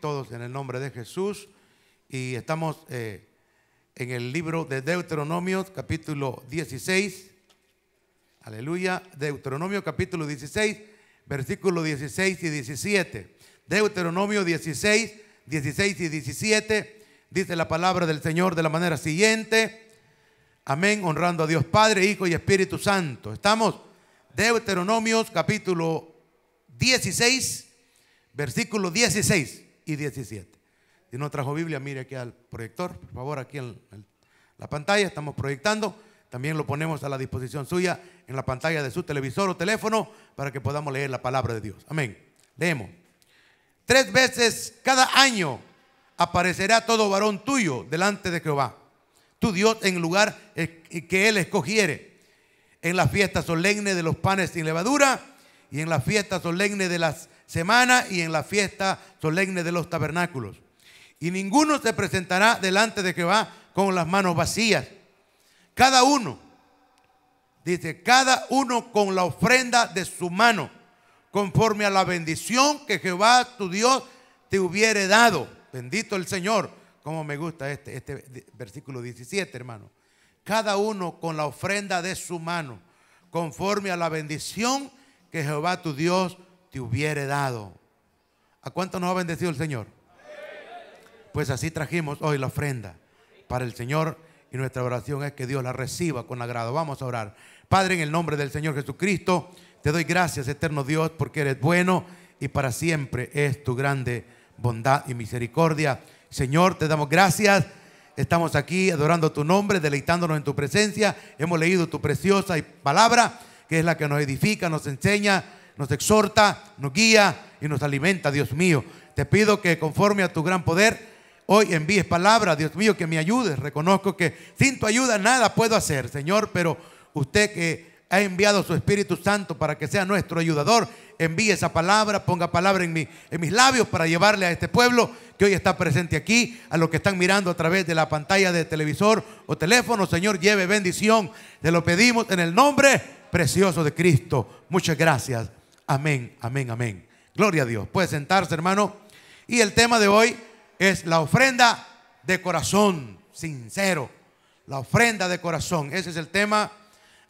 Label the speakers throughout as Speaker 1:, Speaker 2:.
Speaker 1: todos en el nombre de Jesús. Y estamos eh, en el libro de Deuteronomio, capítulo 16. Aleluya. Deuteronomio, capítulo 16, versículo 16 y 17. Deuteronomio 16, 16 y 17. Dice la palabra del Señor de la manera siguiente. Amén, honrando a Dios Padre, Hijo y Espíritu Santo. Estamos Deuteronomios capítulo 16, versículo 16 y 17. Si no trajo Biblia, mire aquí al proyector, por favor, aquí en la pantalla, estamos proyectando. También lo ponemos a la disposición suya en la pantalla de su televisor o teléfono para que podamos leer la palabra de Dios. Amén. Leemos. Tres veces cada año aparecerá todo varón tuyo delante de Jehová, tu Dios, en lugar que Él escogiere, en la fiesta solemne de los panes sin levadura y en la fiesta solemne de las semana y en la fiesta solemne de los tabernáculos. Y ninguno se presentará delante de Jehová con las manos vacías. Cada uno, dice, cada uno con la ofrenda de su mano, conforme a la bendición que Jehová tu Dios te hubiere dado. Bendito el Señor. Como me gusta este, este versículo 17, hermano. Cada uno con la ofrenda de su mano, conforme a la bendición que Jehová tu Dios te hubiere dado. ¿A cuánto nos ha bendecido el Señor? Pues así trajimos hoy la ofrenda para el Señor y nuestra oración es que Dios la reciba con agrado. Vamos a orar. Padre, en el nombre del Señor Jesucristo, te doy gracias, eterno Dios, porque eres bueno y para siempre es tu grande bondad y misericordia. Señor, te damos gracias. Estamos aquí adorando tu nombre, deleitándonos en tu presencia. Hemos leído tu preciosa palabra, que es la que nos edifica, nos enseña, nos exhorta, nos guía y nos alimenta, Dios mío. Te pido que conforme a tu gran poder, hoy envíes palabra, Dios mío, que me ayudes. Reconozco que sin tu ayuda nada puedo hacer, Señor, pero usted que ha enviado su Espíritu Santo para que sea nuestro ayudador, envíe esa palabra, ponga palabra en, en mis labios para llevarle a este pueblo que hoy está presente aquí, a los que están mirando a través de la pantalla de televisor o teléfono. Señor, lleve bendición. Te lo pedimos en el nombre precioso de Cristo. Muchas gracias. Amén, amén, amén. Gloria a Dios. Puede sentarse, hermano. Y el tema de hoy es la ofrenda de corazón, sincero. La ofrenda de corazón. Ese es el tema.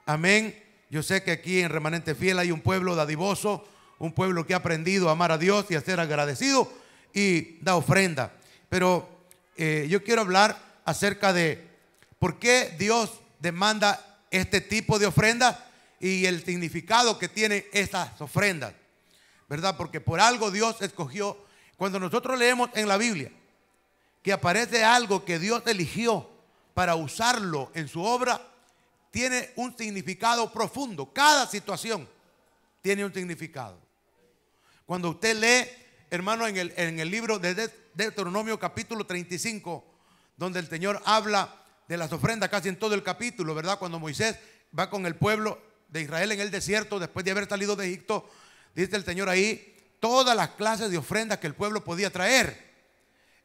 Speaker 1: Amén. Yo sé que aquí en Remanente Fiel hay un pueblo dadivoso, un pueblo que ha aprendido a amar a Dios y a ser agradecido y da ofrenda. Pero eh, yo quiero hablar acerca de por qué Dios demanda este tipo de ofrenda y el significado que tienen estas ofrendas. ¿Verdad? Porque por algo Dios escogió. Cuando nosotros leemos en la Biblia que aparece algo que Dios eligió para usarlo en su obra, tiene un significado profundo. Cada situación tiene un significado. Cuando usted lee, hermano, en el, en el libro de Deuteronomio capítulo 35, donde el Señor habla de las ofrendas casi en todo el capítulo, ¿verdad? Cuando Moisés va con el pueblo de Israel en el desierto, después de haber salido de Egipto, dice el Señor ahí, todas las clases de ofrendas que el pueblo podía traer.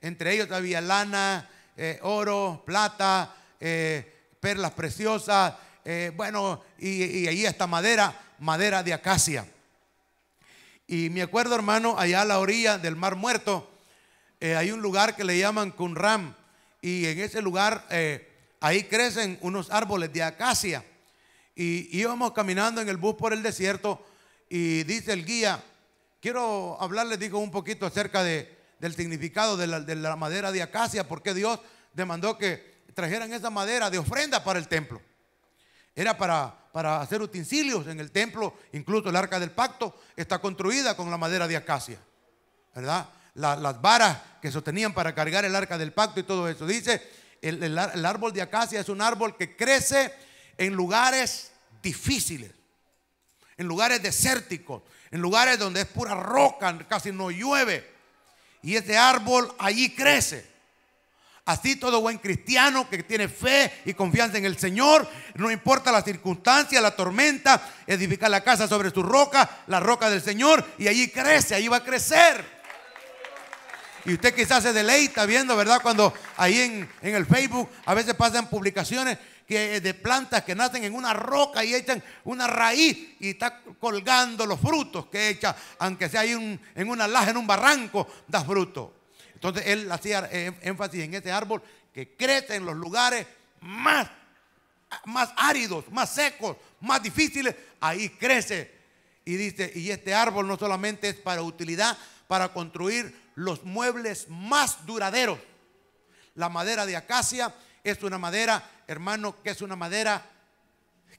Speaker 1: Entre ellos había lana, eh, oro, plata, eh, perlas preciosas, eh, bueno, y, ahí hasta madera, madera de acacia. Y me acuerdo, hermano, allá a la orilla del Mar Muerto, hay un lugar que le llaman Qumran, y en ese lugar ahí crecen unos árboles de acacia y íbamos caminando en el bus por el desierto y dice el guía, quiero hablarles, digo un poquito acerca del significado de la, madera de acacia, porque Dios demandó que trajeran esa madera de ofrenda para el templo. Era para, para hacer utensilios en el templo, incluso el arca del pacto está construida con la madera de acacia, ¿verdad? las varas que sostenían para cargar el arca del pacto y todo eso. Dice, el árbol de acacia es un árbol que crece en lugares difíciles, en lugares desérticos, en lugares donde es pura roca, casi no llueve. Y ese árbol allí crece. Así todo buen cristiano que tiene fe y confianza en el Señor, no importa la circunstancia, la tormenta, edifica la casa sobre su roca, la roca del Señor, y allí crece, allí va a crecer. Y usted quizás se deleita viendo, ¿verdad? Cuando ahí en, en el Facebook a veces pasan publicaciones que, eh, de plantas que nacen en una roca y echan una raíz y está colgando los frutos que echa, aunque sea ahí en una laja, en un barranco, da fruto. Entonces él hacía eh, énfasis en este árbol que crece en los lugares más, más áridos, más secos, más difíciles, ahí crece. Y dice, y este árbol no solamente es para utilidad, para construir los muebles más duraderos. La madera de acacia es una madera hermano, que es una madera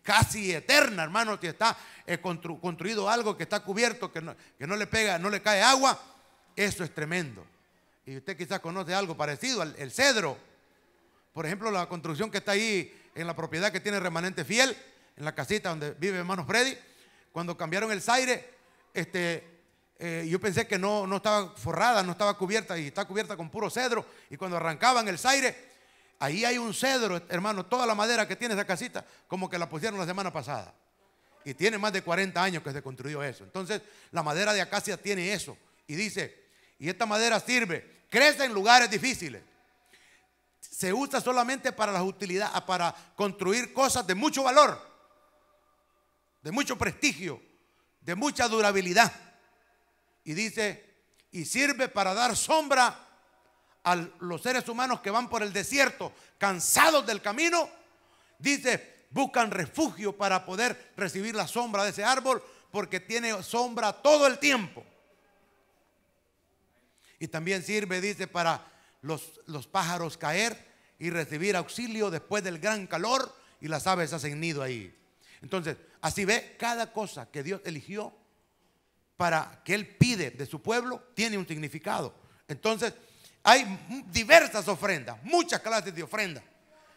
Speaker 1: casi eterna, hermano, que está eh, construido algo que está cubierto, que no, que no, le pega, no le cae agua, eso es tremendo. Y usted quizás conoce algo parecido, al, el cedro. Por ejemplo, la construcción que está ahí en la propiedad que tiene Remanente Fiel, en la casita donde vive hermano Freddy, cuando cambiaron el zaire, este, eh, yo pensé que no, no estaba forrada, no estaba cubierta y está cubierta con puro cedro. Y cuando arrancaban el zaire, Ahí hay un cedro, hermano, toda la madera que tiene esa casita, como que la pusieron la semana pasada. Y tiene más de 40 años que se construyó eso. Entonces, la madera de acacia tiene eso. Y dice, y esta madera sirve, crece en lugares difíciles. Se usa solamente para las utilidades, ah, para construir cosas de mucho valor, de mucho prestigio, de mucha durabilidad. Y dice, y sirve para dar sombra a los seres humanos que van por el desierto, cansados del camino, dice, buscan refugio para poder recibir la sombra de ese árbol porque tiene sombra todo el tiempo. Y también sirve, dice, para los, los pájaros caer y recibir auxilio después del gran calor y las aves hacen nido ahí. Entonces, así ve, cada cosa que Dios eligió para que Él pide de su pueblo tiene un significado. Entonces, hay diversas ofrendas, muchas clases de ofrendas.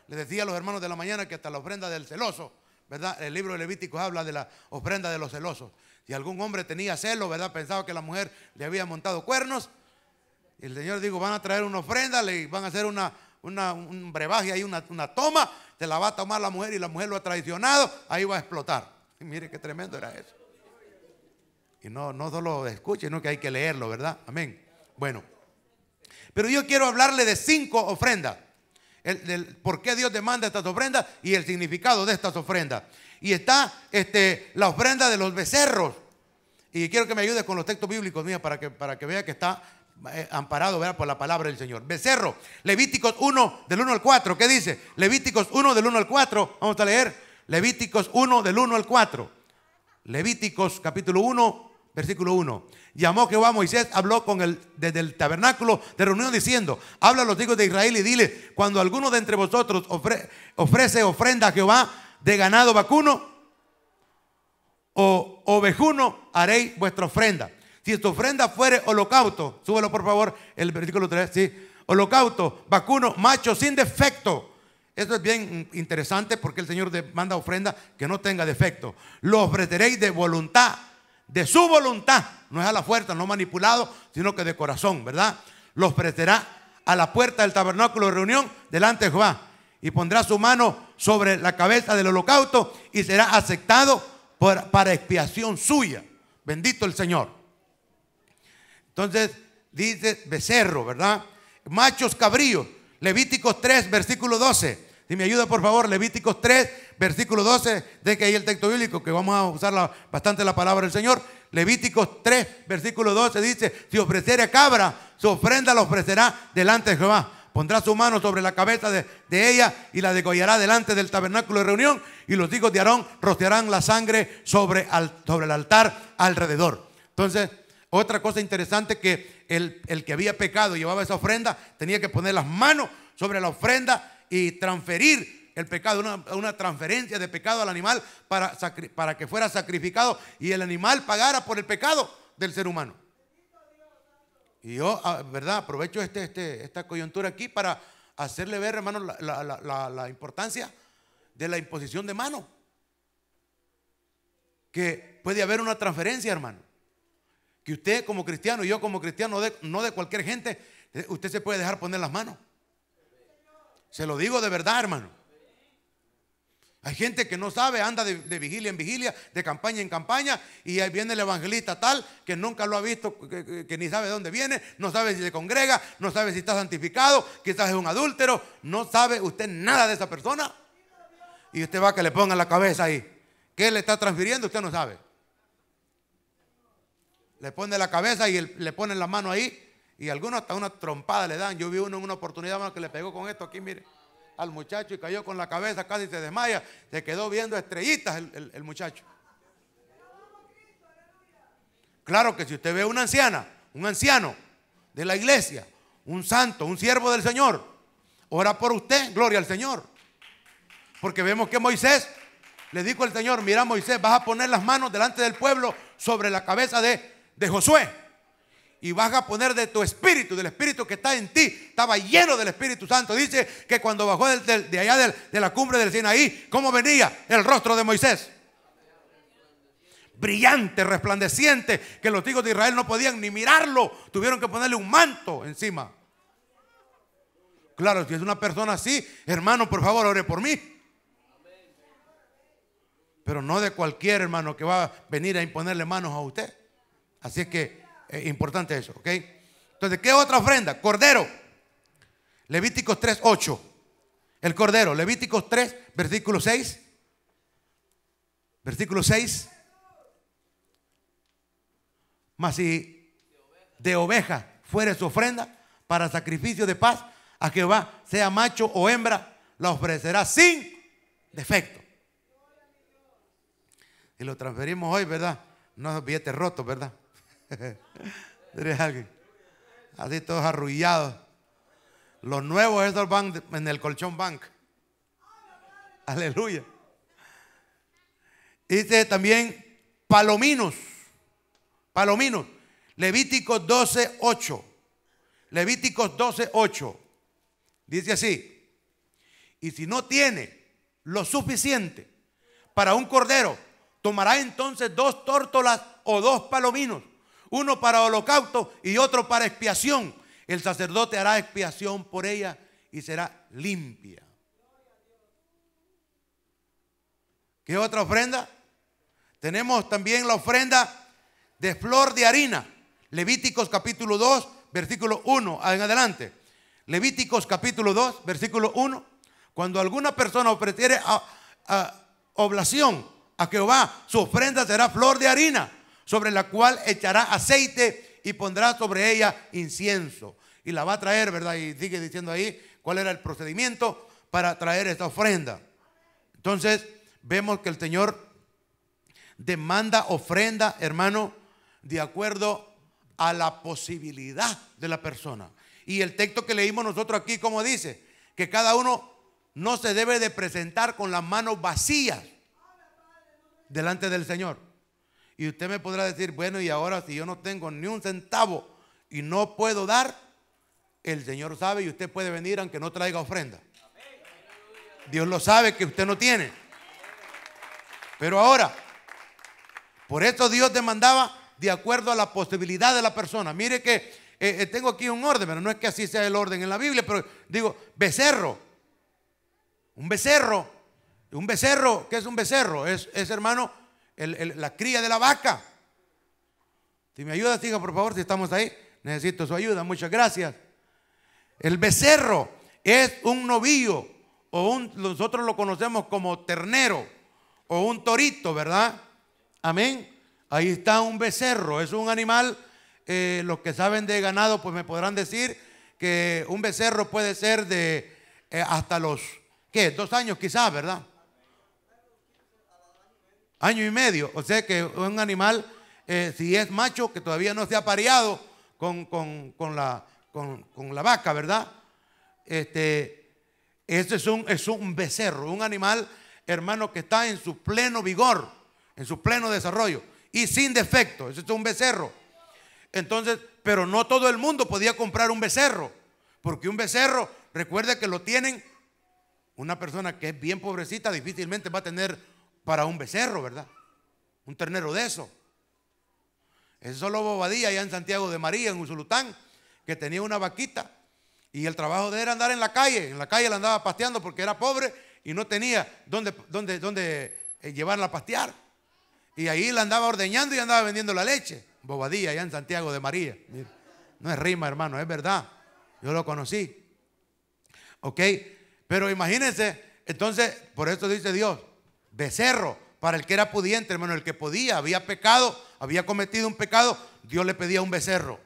Speaker 1: Le decía a los hermanos de la mañana que hasta la ofrenda del celoso, ¿verdad? El libro de Levítico habla de la ofrenda de los celosos. Si algún hombre tenía celo, ¿verdad? Pensaba que la mujer le había montado cuernos. Y el Señor dijo, van a traer una ofrenda, le van a hacer una, un brebaje ahí, una, toma. Se la va a tomar la mujer y la mujer lo ha traicionado. Ahí va a explotar. Y mire qué tremendo era eso. Y no, no solo escuche, sino que hay que leerlo, ¿verdad? Amén. Bueno. Pero yo quiero hablarle de cinco ofrendas. El, por qué Dios demanda estas ofrendas y el significado de estas ofrendas. Y está este, la ofrenda de los becerros. Y quiero que me ayude con los textos bíblicos míos para que, vea que está eh, amparado por la palabra del Señor. Becerro, Levíticos 1 del 1 al 4. ¿Qué dice? Levíticos 1 del 1 al 4. Vamos a leer. Levíticos 1 del 1 al 4. Levíticos capítulo 1 Versículo 1. Llamó Jehová a Moisés, habló con él desde el tabernáculo de reunión diciendo, habla a los hijos de Israel y dile, cuando alguno de entre vosotros ofrece ofrenda a Jehová de ganado vacuno o ovejuno, haréis vuestra ofrenda. Si esta ofrenda fuere holocausto, súbelo por favor, el versículo 3, sí, holocausto, vacuno, macho, sin defecto. Esto es bien interesante porque el Señor manda ofrenda que no tenga defecto. Lo ofreceréis de voluntad de su voluntad, no es a la fuerza, no manipulado, sino que de corazón, ¿verdad? Los prestará a la puerta del tabernáculo de reunión delante de Jehová y pondrá su mano sobre la cabeza del holocausto y será aceptado para expiación suya. Bendito el Señor. Entonces dice becerro, ¿verdad? Machos cabríos. Levíticos 3, versículo 12. Si me ayuda por favor, Levíticos 3, versículo 12, de que ahí el texto bíblico, que vamos a usar bastante la palabra del Señor. Levíticos 3, versículo 12 dice, si ofreciere cabra, su ofrenda la ofrecerá delante de Jehová. Pondrá su mano sobre la cabeza de, ella y la degollará delante del tabernáculo de reunión y los hijos de Aarón rociarán la sangre sobre, sobre el altar alrededor. Entonces, otra cosa interesante que el, el, que había pecado y llevaba esa ofrenda tenía que poner las manos sobre la ofrenda y transferir el pecado, una, transferencia de pecado al animal para, para que fuera sacrificado y el animal pagara por el pecado del ser humano. Y yo, ah, ¿verdad? Aprovecho este, este, esta coyuntura aquí para hacerle ver, hermano, la, la, importancia de la imposición de mano. Que puede haber una transferencia, hermano. Que usted como cristiano y yo como cristiano, no de cualquier gente, eh, usted se puede dejar poner las manos. Se lo digo de verdad, hermano. Hay gente que no sabe, anda de, vigilia en vigilia, de campaña en campaña, y ahí viene el evangelista tal que nunca lo ha visto, que, ni sabe de dónde viene, no sabe si le congrega, no sabe si está santificado, quizás es un adúltero, no sabe usted nada de esa persona. Y usted va a que le ponga la cabeza ahí. ¿Qué le está transfiriendo? Usted no sabe. Le pone la cabeza y le pone la mano ahí, y algunos hasta una trompada le dan. Yo vi uno en una oportunidad que le pegó con esto aquí, mire al muchacho y cayó con la cabeza, casi se desmaya. Se quedó viendo estrellitas el, el, muchacho. Claro que si usted ve a una anciana, un anciano de la iglesia, un santo, un siervo del Señor, ora por usted, gloria al Señor. Porque vemos que Moisés le dijo al Señor, mira Moisés, vas a poner las manos delante del pueblo sobre la cabeza de Josué y vas a poner de tu espíritu, del espíritu que está en ti. Estaba lleno del Espíritu Santo. Dice que cuando bajó de allá de la cumbre del Sinaí, ¿cómo venía el rostro de Moisés? Brillante, resplandeciente, que los hijos de Israel no podían ni mirarlo. Tuvieron que ponerle un manto encima. Claro, si es una persona así, hermano, por favor, ore por mí. Pero no de cualquier hermano que va a venir a imponerle manos a usted. Así es que es eh, importante eso, ¿ok? Entonces, ¿qué otra ofrenda? Cordero. Levíticos 3, 8. El cordero. Levíticos 3, versículo 6. Versículo 6. Mas si de oveja fuere su ofrenda para sacrificio de paz a Jehová, sea macho o hembra, la ofrecerá sin defecto. Y lo transferimos hoy, ¿verdad? No es billete roto, ¿verdad? Así todos arrullados. Los nuevos es van en el colchón bank. Aleluya. Dice también palominos. Palominos. Levíticos 12, 8. Levíticos 12, 8. Dice así. Y si no tiene lo suficiente para un cordero, tomará entonces dos tórtolas o dos palominos uno para holocausto y otro para expiación. El sacerdote hará expiación por ella y será limpia. ¿Qué otra ofrenda? Tenemos también la ofrenda de flor de harina. Levíticos capítulo 2, versículo 1 ah, en adelante. Levíticos capítulo 2, versículo 1. Cuando alguna persona ofreciere oblación a Jehová, su ofrenda será flor de harina sobre la cual echará aceite y pondrá sobre ella incienso. Y la va a traer, ¿verdad? Y sigue diciendo ahí cuál era el procedimiento para traer esta ofrenda. Entonces, vemos que el Señor demanda ofrenda, hermano, de acuerdo a la posibilidad de la persona. Y el texto que leímos nosotros aquí, como dice, que cada uno no se debe de presentar con las manos vacías delante del Señor. Y usted me podrá decir, bueno, y ahora si yo no tengo ni un centavo y no puedo dar, el Señor sabe y usted puede venir aunque no traiga ofrenda. Dios lo sabe que usted no tiene. Pero ahora, por esto Dios demandaba de acuerdo a la posibilidad de la persona. Mire que eh, eh, tengo aquí un orden, pero no es que así sea el orden en la Biblia, pero digo, becerro, un becerro, un becerro, ¿qué es un becerro? Es, es hermano, la cría de la vaca. Si me ayudas, siga por favor, si estamos ahí, necesito su ayuda, muchas gracias. El becerro es un novillo, o un, nosotros lo conocemos como ternero, o un torito, ¿verdad? Amén. Ahí está un becerro, es un animal, eh, los que saben de ganado, pues me podrán decir que un becerro puede ser de eh, hasta los, ¿qué? Dos años quizás, ¿verdad? Año y medio. O sea que un animal, eh, si es macho, que todavía no se ha pareado con, la, con la, vaca, ¿verdad? Este, es un, es un becerro, un animal, hermano, que está en su pleno vigor, en su pleno desarrollo y sin defecto. Ese es un becerro. Entonces, pero no todo el mundo podía comprar un becerro, porque un becerro, recuerde que lo tienen, una persona que es bien pobrecita difícilmente va a tener para un becerro, ¿verdad? Un ternero de eso. Es solo bobadía allá en Santiago de María, en Usulután, que tenía una vaquita y el trabajo de él era andar en la calle. En la calle la andaba pasteando porque era pobre y no tenía dónde, eh, llevarla a pastear. Y ahí la andaba ordeñando y andaba vendiendo la leche. Bobadía allá en Santiago de María. no es rima, hermano, es verdad. Yo lo conocí. ¿Ok? Pero imagínense, entonces, por eso dice Dios, becerro para el que era pudiente, hermano, el que podía, había pecado, había cometido un pecado, Dios le pedía un becerro.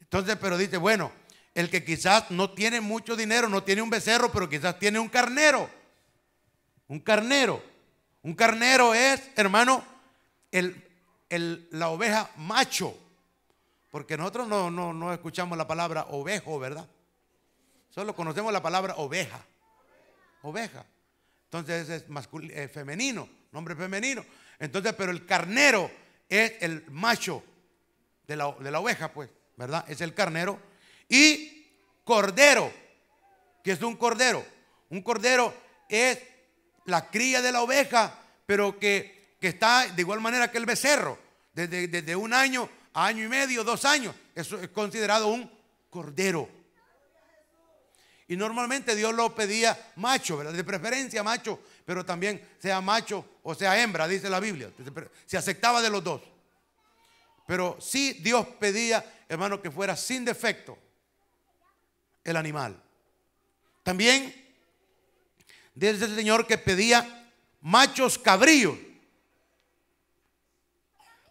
Speaker 1: Entonces, pero dice, bueno, el que quizás no tiene mucho dinero, no tiene un becerro, pero quizás tiene un carnero. Un carnero. Un carnero es, hermano, el, la oveja macho. Porque nosotros no, no, no escuchamos la palabra ovejo, ¿verdad? Solo conocemos la palabra oveja. Oveja entonces es masculino, eh, femenino, nombre femenino. Entonces, pero el carnero es el macho de la, oveja, pues, ¿verdad? Es el carnero. Y cordero, que es un cordero. Un cordero es la cría de la oveja, pero que, está de igual manera que el becerro, desde, desde un año a año y medio, dos años, eso es considerado un cordero. Y normalmente Dios lo pedía macho, ¿verdad? De preferencia macho, pero también sea macho o sea hembra, dice la Biblia. Se aceptaba de los dos. Pero sí Dios pedía, hermano, que fuera sin defecto el animal. También desde el Señor que pedía machos cabríos.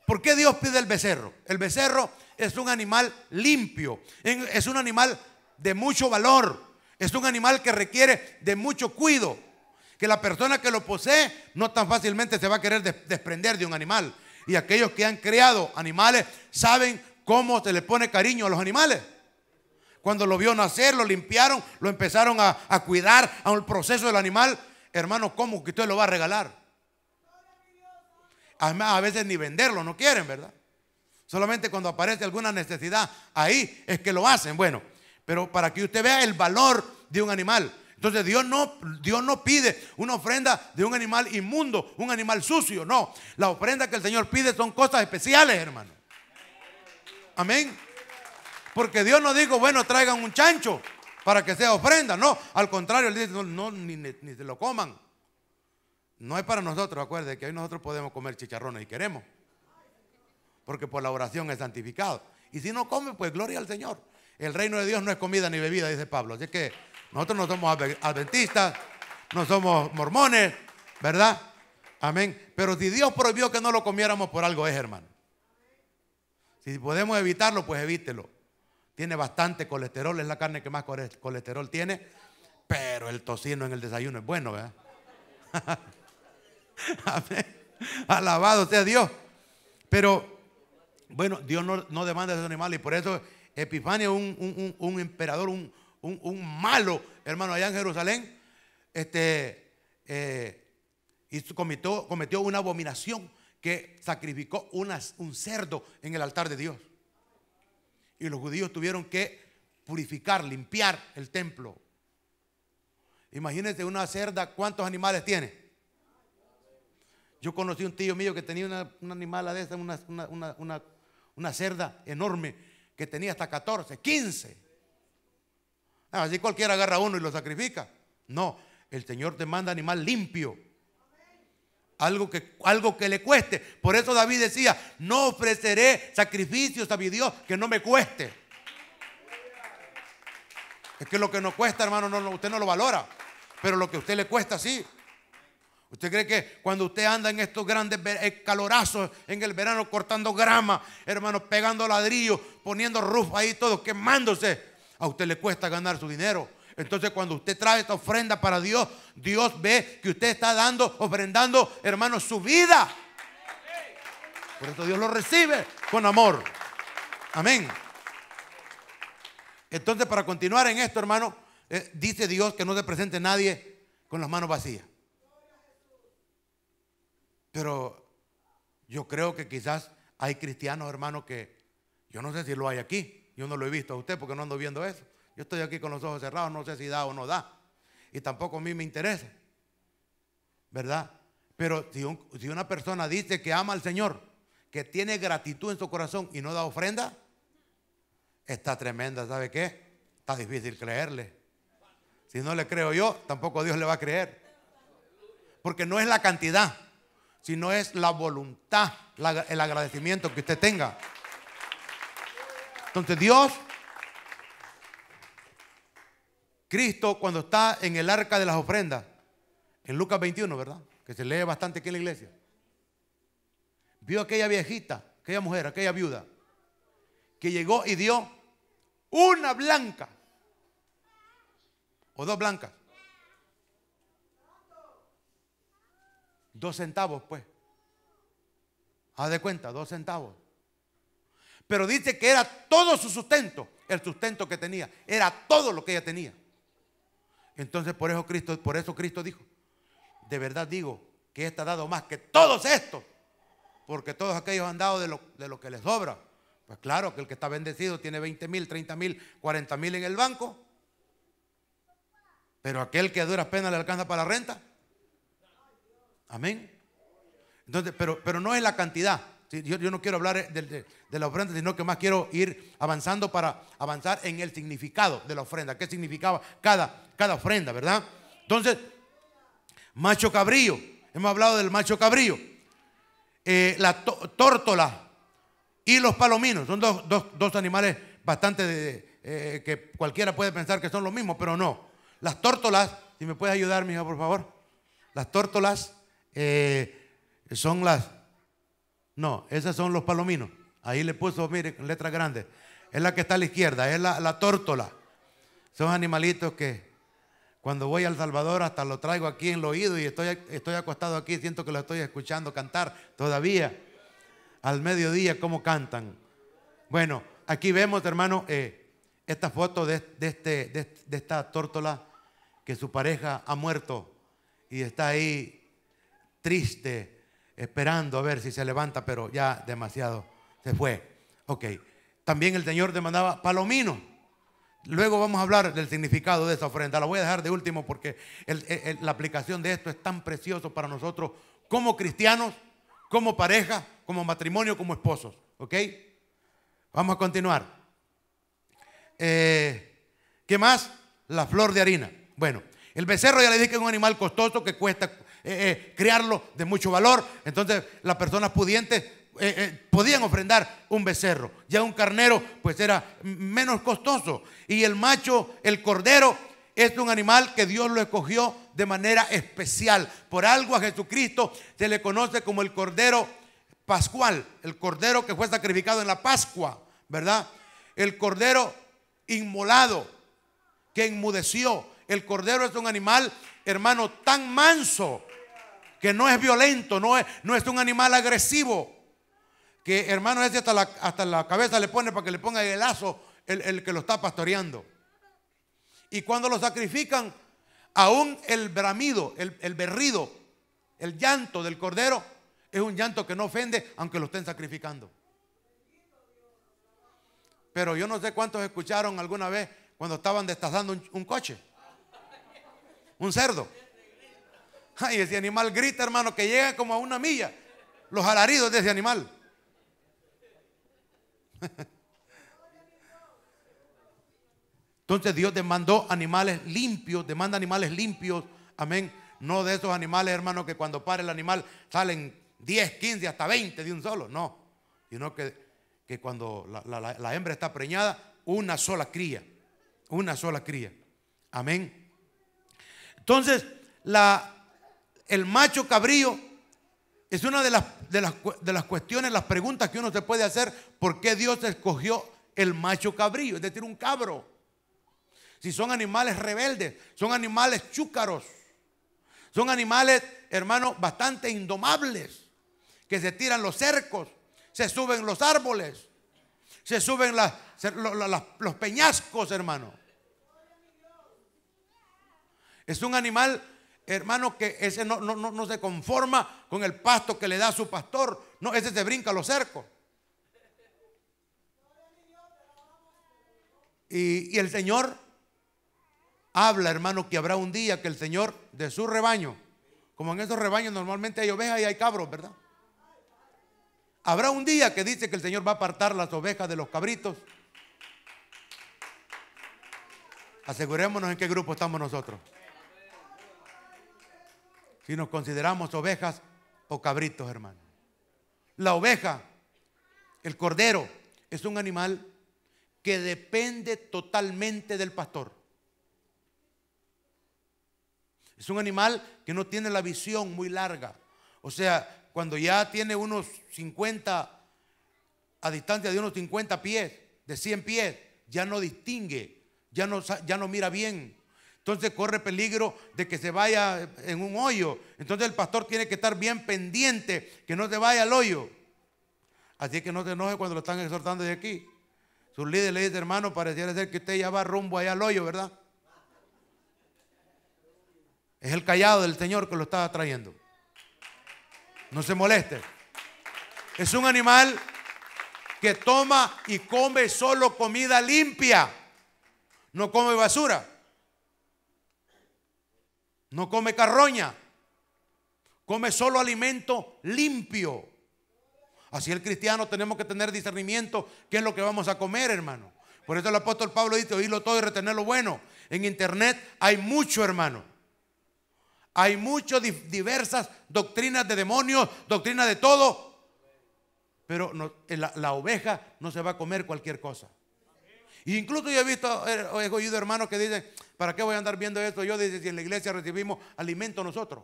Speaker 1: ¿Por qué Dios pide el becerro? El becerro es un animal limpio, es un animal de mucho valor. Es un animal que requiere de mucho cuidado, que la persona que lo posee no tan fácilmente se va a querer desprender de un animal. Y aquellos que han creado animales saben cómo se le pone cariño a los animales. Cuando lo vio nacer, lo limpiaron, lo empezaron a, cuidar a un proceso del animal. Hermano, ¿cómo que usted lo va a regalar? Además, a veces ni venderlo no quieren, ¿verdad? Solamente cuando aparece alguna necesidad, ahí es que lo hacen. Bueno, pero para que usted vea el valor de un animal. Entonces Dios no, Dios no pide una ofrenda de un animal inmundo, un animal sucio. No, la ofrenda que el Señor pide son cosas especiales, hermano. Amén. Porque Dios no dijo, bueno, traigan un chancho para que sea ofrenda. No, al contrario, Él dice, no, ni, se lo coman. No es para nosotros, acuérdense que hoy nosotros podemos comer chicharrones y queremos. Porque por la oración es santificado. Y si no come, pues gloria al Señor. El reino de Dios no es comida ni bebida, dice Pablo. Así que nosotros no somos adventistas, no somos mormones, ¿verdad? Amén. Pero si Dios prohibió que no lo comiéramos por algo es, hermano. Si podemos evitarlo, pues evítelo. Tiene bastante colesterol, es la carne que más colesterol tiene, pero el tocino en el desayuno es bueno, ¿verdad? Amén. Alabado sea Dios. Pero bueno, Dios no, no demanda a esos animales y por eso Epifanio, un, emperador, un, malo, hermano, allá en Jerusalén, este, eh, cometió, cometió, una abominación que sacrificó un cerdo en el altar de Dios. Y los judíos tuvieron que purificar, limpiar el templo. Imagínense una cerda, ¿cuántos animales tiene? Yo conocí un tío mío que tenía un animal, de una, una cerda enorme que tenía hasta 14, 15. Ah, así cualquiera agarra uno y lo sacrifica. No, el Señor te manda animal limpio. Algo que, algo que le cueste. Por eso David decía, no ofreceré sacrificios a mi Dios que no me cueste. Es que lo que nos cuesta, hermano, usted no lo valora. Pero lo que a usted le cuesta, sí. ¿Usted cree que cuando usted anda en estos grandes eh, calorazos, en el verano cortando grama, hermano, pegando ladrillos, poniendo rufa ahí todo, quemándose. A usted le cuesta ganar su dinero. Entonces cuando usted trae esta ofrenda para Dios, Dios ve que usted está dando, ofrendando, hermano, su vida. Por eso Dios lo recibe con amor. Amén. Entonces, para continuar en esto, hermano, eh, dice Dios que no se presente nadie con las manos vacías. Pero yo creo que quizás hay cristianos, hermano, que yo no sé si lo hay aquí. Yo no lo he visto a usted porque no ando viendo eso. Yo estoy aquí con los ojos cerrados, no sé si da o no da. Y tampoco a mí me interesa. ¿Verdad? Pero si, una persona dice que ama al Señor, que tiene gratitud en su corazón y no da ofrenda, está tremenda, ¿sabe qué? Está difícil creerle. Si no le creo yo, tampoco Dios le va a creer. Porque no es la cantidad, sino es la voluntad, el agradecimiento que usted tenga. Entonces Dios, Cristo cuando está en el arca de las ofrendas, en Lucas 21, ¿verdad? Que se lee bastante aquí en la iglesia. Vio a aquella viejita, aquella mujer, aquella viuda, que llegó y dio una blanca o dos blancas. Dos centavos, pues. Haz de cuenta, dos centavos. Pero dice que era todo su sustento, el sustento que tenía, era todo lo que ella tenía. Entonces por eso Cristo, por eso Cristo dijo, de verdad digo que está dado más que todos estos, porque todos aquellos han dado de lo, que les sobra. Pues claro que el que está bendecido tiene 20 mil, 30 mil, 40 mil en el banco, pero aquel que a duras penas le alcanza para la renta. Amén. Entonces, pero, pero no es la cantidad, yo, no quiero hablar eh, de, la ofrenda, sino que más quiero ir avanzando para avanzar en el significado de la ofrenda. ¿Qué significaba cada, cada ofrenda, verdad? Entonces, macho cabrío. Hemos hablado del macho cabrío. Eh, la tórtola y los palominos. Son dos, animales bastante eh, que cualquiera puede pensar que son los mismos pero no. Las tórtolas, si me puedes ayudar, mi mija, por favor. Las tórtolas son las, no, esos son los palominos. Ahí le puso, mire, letras grandes. Es la que está a la izquierda, es la, tórtola. Son animalitos que cuando voy al Salvador hasta lo traigo aquí en el oído y estoy, estoy acostado aquí, siento que lo estoy escuchando cantar todavía. Al mediodía, cómo cantan. Bueno, aquí vemos, hermano, eh, esta foto de, este, de, de esta tórtola que su pareja ha muerto y está ahí triste, esperando a ver si se levanta, pero ya demasiado se fue. Ok, también el Señor demandaba palomino. Luego vamos a hablar del significado de esa ofrenda. La voy a dejar de último porque la aplicación de esto es tan precioso para nosotros como cristianos, como pareja, como matrimonio, como esposos. ¿Ok? Vamos a continuar. Eh, ¿Qué más? La flor de harina. Bueno, el becerro ya le dije que es un animal costoso que cuesta eh, eh, criarlo de mucho valor. Entonces las personas pudientes eh, eh, podían ofrendar un becerro. Ya un carnero pues era menos costoso. Y el macho, el cordero, es un animal que Dios lo escogió de manera especial. Por algo a Jesucristo se le conoce como el cordero pascual, el cordero que fue sacrificado en la Pascua, ¿verdad? El cordero inmolado que enmudeció. El cordero es un animal, hermano, tan manso que no es violento, no es, no es un animal agresivo. Que hermano, ese hasta la, cabeza le pone para que le ponga el lazo el, que lo está pastoreando. Y cuando lo sacrifican, aún el bramido, el, berrido, el llanto del cordero es un llanto que no ofende aunque lo estén sacrificando. Pero yo no sé cuántos escucharon alguna vez cuando estaban destazando un, un coche, un cerdo. Ay, ese animal grita, hermano, que llega como a una milla. Los alaridos de ese animal. Entonces Dios demandó animales limpios, demanda animales limpios, amén. No de esos animales, hermano, que cuando pare el animal salen 10, 15, hasta 20 de un solo, no. Sino que, que cuando la hembra está preñada, una sola cría, una sola cría. Amén. Entonces, la, el macho cabrío es una de las, de las, cuestiones, las preguntas que uno se puede hacer, ¿por qué Dios escogió el macho cabrío? Es decir, un cabro. Si son animales rebeldes, son animales chúcaros, son animales, hermano, bastante indomables, que se tiran los cercos, se suben los árboles, se suben los peñascos, hermano. Es un animal hermano, que ese no, no, se conforma con el pasto que le da su pastor. No, ese se brinca los cercos. Y, y, el Señor habla, hermano, que habrá un día que el Señor de su rebaño, como en esos rebaños normalmente hay ovejas y hay cabros, ¿verdad? Habrá un día que dice que el Señor va a apartar las ovejas de los cabritos. Asegurémonos en qué grupo estamos nosotros si nos consideramos ovejas o cabritos, hermano. La oveja, el cordero, es un animal que depende totalmente del pastor. Es un animal que no tiene la visión muy larga. O sea, cuando ya tiene unos 50, a distancia de unos 50 pies, de 100 pies, ya no distingue, ya no, ya no mira bien, entonces corre peligro de que se vaya en un hoyo. Entonces el pastor tiene que estar bien pendiente que no se vaya al hoyo. Así que no se enoje cuando lo están exhortando de aquí. Sus líderes le dicen, hermano, pareciera ser que usted ya va rumbo allá al hoyo, ¿verdad? Es el callado del Señor que lo está trayendo. No se moleste. Es un animal que toma y come solo comida limpia. No come basura. No come carroña. Come solo alimento limpio. Así el cristiano tenemos que tener discernimiento qué es lo que vamos a comer, hermano. Por eso el apóstol Pablo dice, oírlo todo y retener lo bueno. En internet hay mucho, hermano. Hay muchas diversas doctrinas de demonios, doctrinas de todo. Pero la, oveja no se va a comer cualquier cosa. incluso yo he visto, eh, he oído hermanos que dicen, ¿Para qué voy a andar viendo esto yo? Dice, si en la iglesia recibimos alimento nosotros.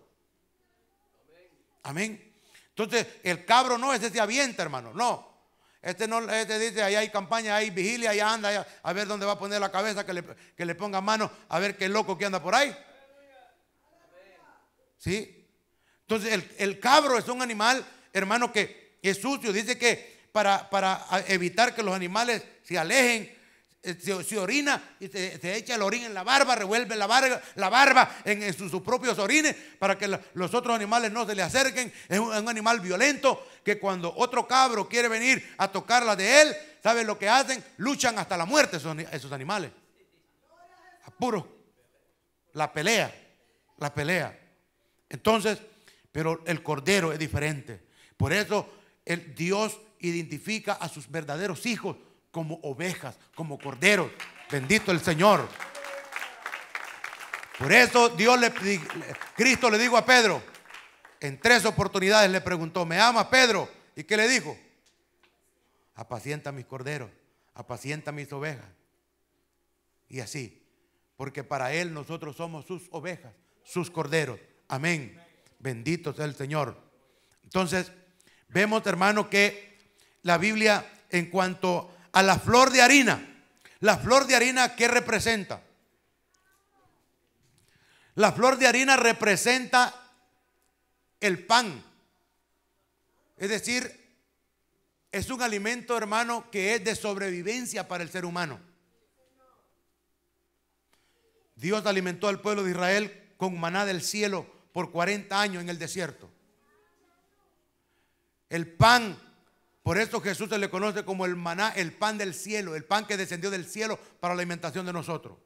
Speaker 1: Amén. Entonces, el cabro no, es ese aviente, avienta, hermano. No. Este no, este dice, ahí hay campaña, hay vigilia, ahí anda, a ver dónde va a poner la cabeza, que le, ponga mano, a ver qué loco que anda por ahí. ¿Sí? Entonces, el, cabro es un animal, hermano, que es sucio. Dice que para, para evitar que los animales se alejen, eh, se, orina y se, echa el orín en la barba, revuelve la barba, la barba en, sus, propios orines para que los otros animales no se le acerquen. Es un, animal violento que cuando otro cabro quiere venir a tocarla de él, ¿sabe lo que hacen? Luchan hasta la muerte esos, animales. Apuro. La pelea. La pelea. Entonces, pero el cordero es diferente. Por eso el Dios identifica a sus verdaderos hijos como ovejas, como corderos. Bendito el Señor. Por eso Dios le, Cristo le dijo a Pedro, en tres oportunidades le preguntó, ¿me ama Pedro? ¿Y qué le dijo? Apacienta mis corderos, apacienta mis ovejas. Y así, porque para Él nosotros somos sus ovejas, sus corderos. Amén. Bendito sea el Señor. Entonces, vemos hermano que la Biblia en cuanto a a la flor de harina. ¿La flor de harina qué representa? La flor de harina representa el pan. Es decir, es un alimento, hermano, que es de sobrevivencia para el ser humano. Dios alimentó al pueblo de Israel con maná del cielo por 40 años en el desierto. El pan por eso Jesús se le conoce como el maná, el pan del cielo, el pan que descendió del cielo para la alimentación de nosotros.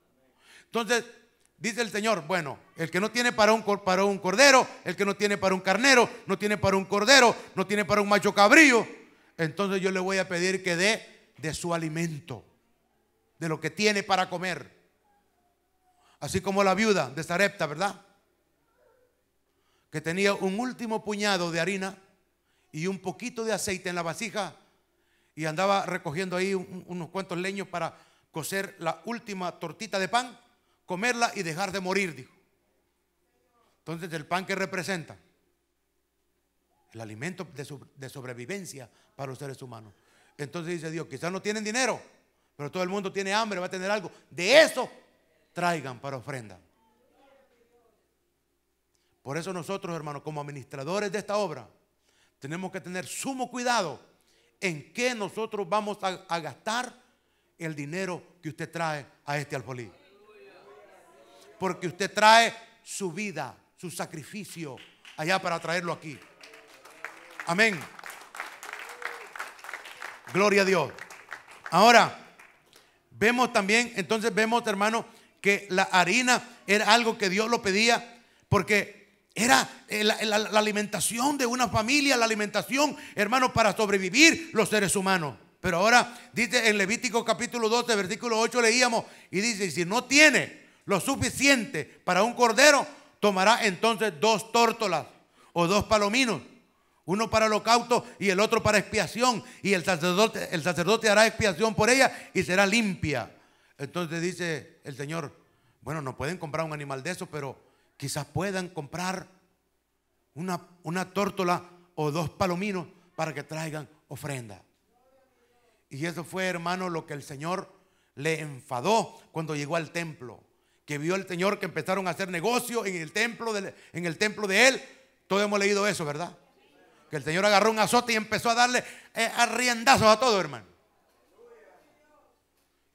Speaker 1: Entonces, dice el Señor, bueno, el que no tiene para un, para un cordero, el que no tiene para un carnero, no tiene para un cordero, no tiene para un macho cabrío, entonces yo le voy a pedir que dé de su alimento, de lo que tiene para comer. Así como la viuda de Sarepta, ¿verdad? Que tenía un último puñado de harina y un poquito de aceite en la vasija y andaba recogiendo ahí unos cuantos leños para cocer la última tortita de pan, comerla y dejar de morir, dijo. Entonces, ¿el pan que representa? El alimento de sobrevivencia para los seres humanos. Entonces dice Dios, quizás no tienen dinero, pero todo el mundo tiene hambre, va a tener algo. De eso traigan para ofrenda. Por eso nosotros, hermanos, como administradores de esta obra, tenemos que tener sumo cuidado en qué nosotros vamos a, gastar el dinero que usted trae a este alfolí. Porque usted trae su vida, su sacrificio allá para traerlo aquí. Amén. Gloria a Dios. Ahora, vemos también, entonces vemos, hermano, que la harina era algo que Dios lo pedía, porque era eh, la, alimentación de una familia, la alimentación, hermano, para sobrevivir los seres humanos. Pero ahora dice en Levítico capítulo 12, versículo 8 leíamos y dice, si no tiene lo suficiente para un cordero, tomará entonces dos tórtolas o dos palominos, uno para holocausto y el otro para expiación, y el sacerdote, el sacerdote hará expiación por ella y será limpia. Entonces dice el Señor, bueno, no pueden comprar un animal de eso, pero quizás puedan comprar una, tórtola o dos palominos para que traigan ofrenda. Y eso fue, hermano, lo que el Señor le enfadó cuando llegó al templo. Que vio el Señor que empezaron a hacer negocio en el templo de, en el templo de Él. Todos hemos leído eso, ¿verdad? Que el Señor agarró un azote y empezó a darle eh, arriendazos a todo, hermano.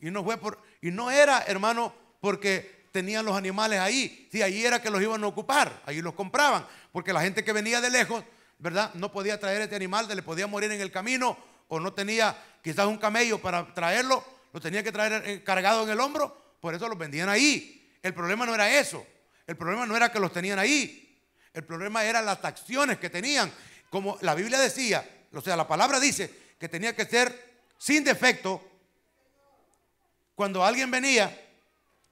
Speaker 1: Y no fue por, y no era, hermano, porque tenían los animales ahí. Si allí ahí era que los iban a ocupar, ahí los compraban, porque la gente que venía de lejos, ¿verdad? No podía traer este animal, le podía morir en el camino o no tenía quizás un camello para traerlo, lo tenía que traer eh, cargado en el hombro, por eso los vendían ahí. El problema no era eso, el problema no era que los tenían ahí, el problema era las acciones que tenían. Como la Biblia decía, o sea, la palabra dice que tenía que ser sin defecto. Cuando alguien venía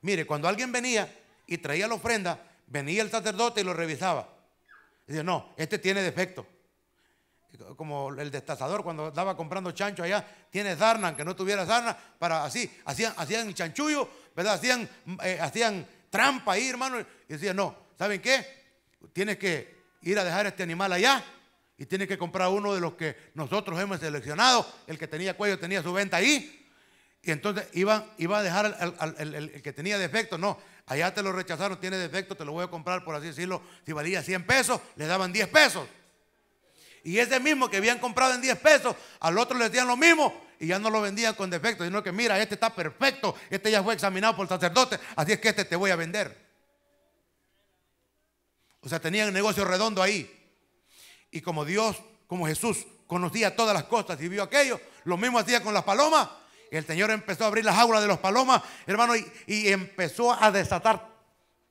Speaker 1: Mire, cuando alguien venía y traía la ofrenda, venía el sacerdote y lo revisaba. Y no, este tiene defecto. Como el destazador cuando andaba comprando chancho allá, tiene sarna, que no tuviera sarna, para así, hacían, hacían chanchullo, ¿verdad? Hacían, eh, hacían trampa ahí, hermano. Y no, ¿saben qué? Tienes que ir a dejar este animal allá y tienes que comprar uno de los que nosotros hemos seleccionado. El que tenía cuello tenía su venta ahí y entonces iba, iba a dejar el, que tenía defecto. No, allá te lo rechazaron, tiene defecto, te lo voy a comprar, por así decirlo. Si valía 100 pesos, le daban 10 pesos. Y ese mismo que habían comprado en 10 pesos, al otro le decían lo mismo y ya no lo vendían con defecto, sino que mira, este está perfecto, este ya fue examinado por el sacerdote, así es que este te voy a vender. O sea, tenían el negocio redondo ahí. Y como Dios, como Jesús, conocía todas las cosas y vio aquello, lo mismo hacía con las palomas y el Señor empezó a abrir las aulas de los palomas, hermano, y, empezó a desatar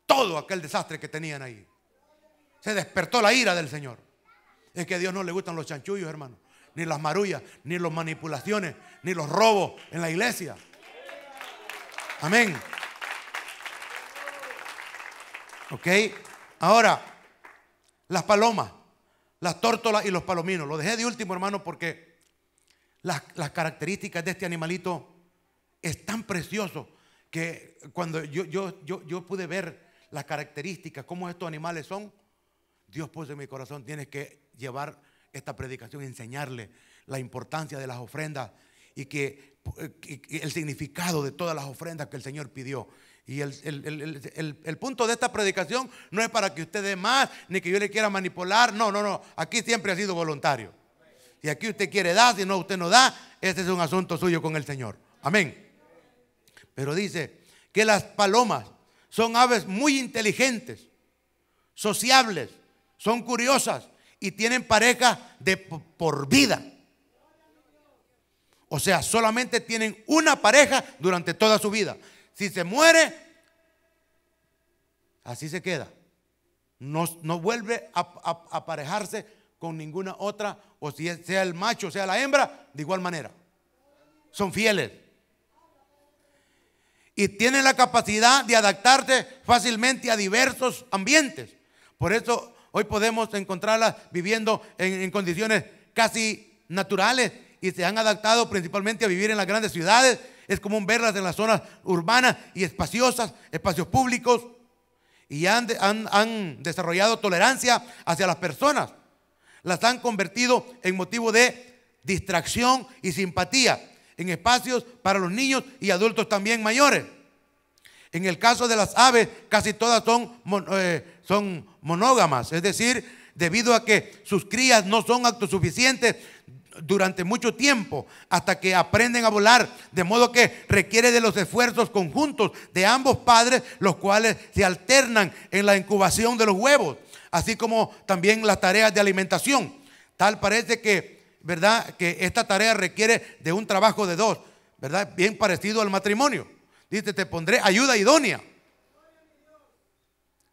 Speaker 1: todo aquel desastre que tenían ahí. Se despertó la ira del Señor. Es que a Dios no le gustan los chanchullos, hermano, ni las marullas, ni las manipulaciones, ni los robos en la iglesia. Amén. ¿Ok? Ahora, las palomas, las tórtolas y los palominos. Lo dejé de último, hermano, porque las, características de este animalito es tan precioso que cuando yo, yo, yo, pude ver las características, cómo estos animales son, Dios puso en mi corazón, tienes que llevar esta predicación, enseñarle la importancia de las ofrendas y que, eh, el significado de todas las ofrendas que el Señor pidió. Y el, el, punto de esta predicación no es para que usted dé más, ni que yo le quiera manipular, no, no, no, aquí siempre ha sido voluntario. Si aquí usted quiere dar, si no, usted no da. Este es un asunto suyo con el Señor. Amén. Pero dice que las palomas son aves muy inteligentes, sociables, son curiosas y tienen pareja de por vida. O sea, solamente tienen una pareja durante toda su vida. Si se muere, así se queda. No, no vuelve a aparejarse con ninguna otra, o si sea el macho, o sea la hembra, de igual manera. Son fieles. Y tienen la capacidad de adaptarse fácilmente a diversos ambientes. Por eso hoy podemos encontrarlas viviendo en, condiciones casi naturales y se han adaptado principalmente a vivir en las grandes ciudades. Es común verlas en las zonas urbanas y espaciosas, espacios públicos. Y han desarrollado tolerancia hacia las personas las han convertido en motivo de distracción y simpatía en espacios para los niños y adultos también mayores. En el caso de las aves, casi todas son, eh, son monógamas, es decir, debido a que sus crías no son autosuficientes durante mucho tiempo hasta que aprenden a volar, de modo que requiere de los esfuerzos conjuntos de ambos padres, los cuales se alternan en la incubación de los huevos así como también las tareas de alimentación. Tal parece que, ¿verdad? Que esta tarea requiere de un trabajo de dos, ¿verdad? Bien parecido al matrimonio. Dice, te pondré ayuda idónea.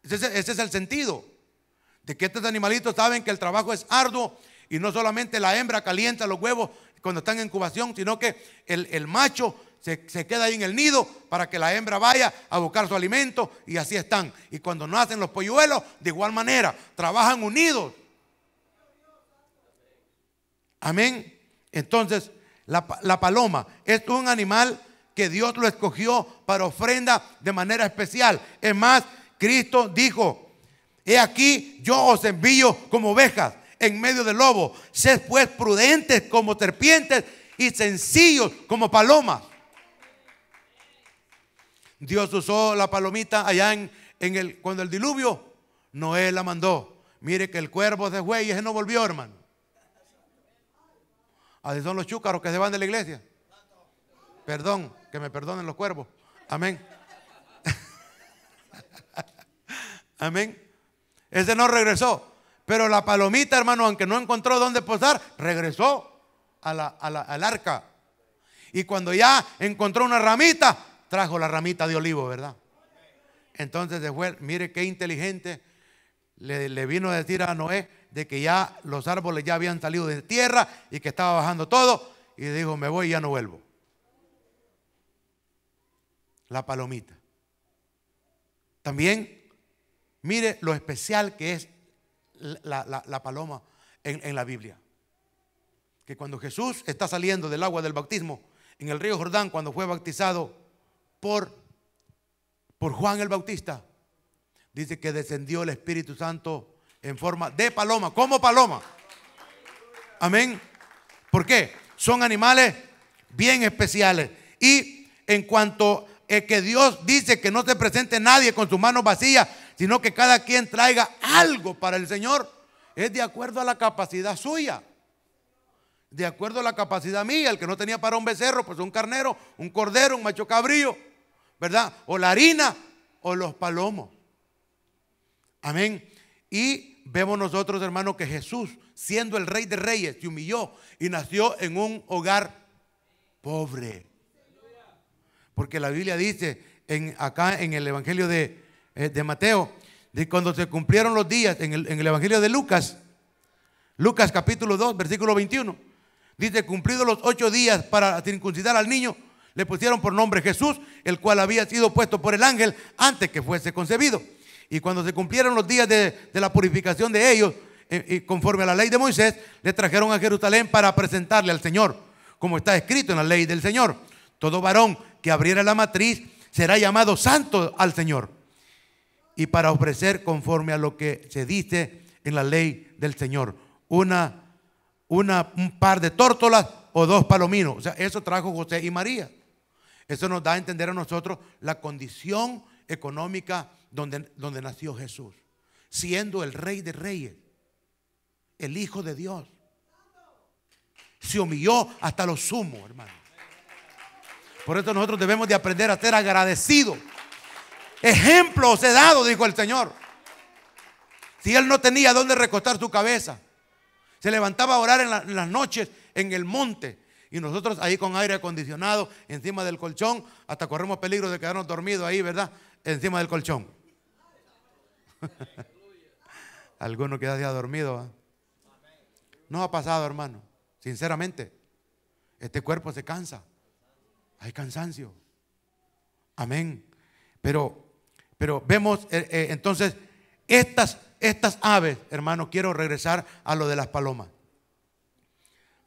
Speaker 1: Ese, ese es el sentido. De que estos animalitos saben que el trabajo es arduo y no solamente la hembra calienta los huevos, cuando están en incubación, sino que el, macho se, queda ahí en el nido para que la hembra vaya a buscar su alimento y así están. Y cuando nacen los polluelos, de igual manera, trabajan unidos. Amén. Entonces, la, la paloma es un animal que Dios lo escogió para ofrenda de manera especial. Es más, Cristo dijo, he aquí, yo os envío como ovejas en medio del lobo. Sed pues prudentes como serpientes y sencillos como palomas. Dios usó la palomita allá en, el, cuando el diluvio, Noé la mandó. Mire que el cuervo se fue y ese no volvió, hermano. Así son los chúcaros que se van de la iglesia. Perdón, que me perdonen los cuervos. Amén. Amén. Ese no regresó. Pero la palomita, hermano, aunque no encontró dónde posar, regresó la, al arca. Y cuando ya encontró una ramita, trajo la ramita de olivo, ¿verdad? Entonces, después, mire qué inteligente le, le vino a decir a Noé de que ya los árboles ya habían salido de tierra y que estaba bajando todo. Y dijo, me voy y ya no vuelvo. La palomita. También, mire lo especial que es la, paloma en, la Biblia. Que cuando Jesús está saliendo del agua del bautismo en el río Jordán, cuando fue bautizado por, por Juan el Bautista, dice que descendió el Espíritu Santo en forma de paloma, como paloma. Amén. ¿Por qué? Son animales bien especiales. Y en cuanto a eh, que Dios dice que no se presente nadie con sus manos vacías, sino que cada quien traiga algo para el Señor. Es de acuerdo a la capacidad suya. De acuerdo a la capacidad mía, el que no tenía para un becerro, pues un carnero, un cordero, un macho cabrío, ¿verdad? O la harina o los palomos. Amén. Y vemos nosotros, hermano, que Jesús, siendo el rey de reyes, se humilló y nació en un hogar pobre. Porque la Biblia dice en, acá en el Evangelio de eh, de Mateo, de cuando se cumplieron los días en el, Evangelio de Lucas, Lucas capítulo 2, versículo 21, dice, cumplidos los ocho días para circuncidar al niño, le pusieron por nombre Jesús, el cual había sido puesto por el ángel antes que fuese concebido. Y cuando se cumplieron los días de, de la purificación de ellos, eh, y conforme a la ley de Moisés, le trajeron a Jerusalén para presentarle al Señor, como está escrito en la ley del Señor. Todo varón que abriera la matriz será llamado santo al Señor y para ofrecer conforme a lo que se dice en la ley del Señor. Una, una, un par de tórtolas o dos palominos. O sea, eso trajo José y María. Eso nos da a entender a nosotros la condición económica donde, donde nació Jesús, siendo el rey de reyes, el Hijo de Dios. Se humilló hasta lo sumo, hermano. Por eso nosotros debemos de aprender a ser agradecidos Ejemplos he dado, dijo el Señor. Si él no tenía dónde recostar su cabeza, se levantaba a orar en, las noches en el monte. Y nosotros ahí con aire acondicionado, encima del colchón, hasta corremos peligro de quedarnos dormidos ahí, ¿verdad? Encima del colchón. Alguno queda ya dormido. ¿ah? No ha pasado, hermano. Sinceramente, este cuerpo se cansa. Hay cansancio. Amén. Pero pero vemos eh, eh, entonces estas, estas aves, hermano, quiero regresar a lo de las palomas.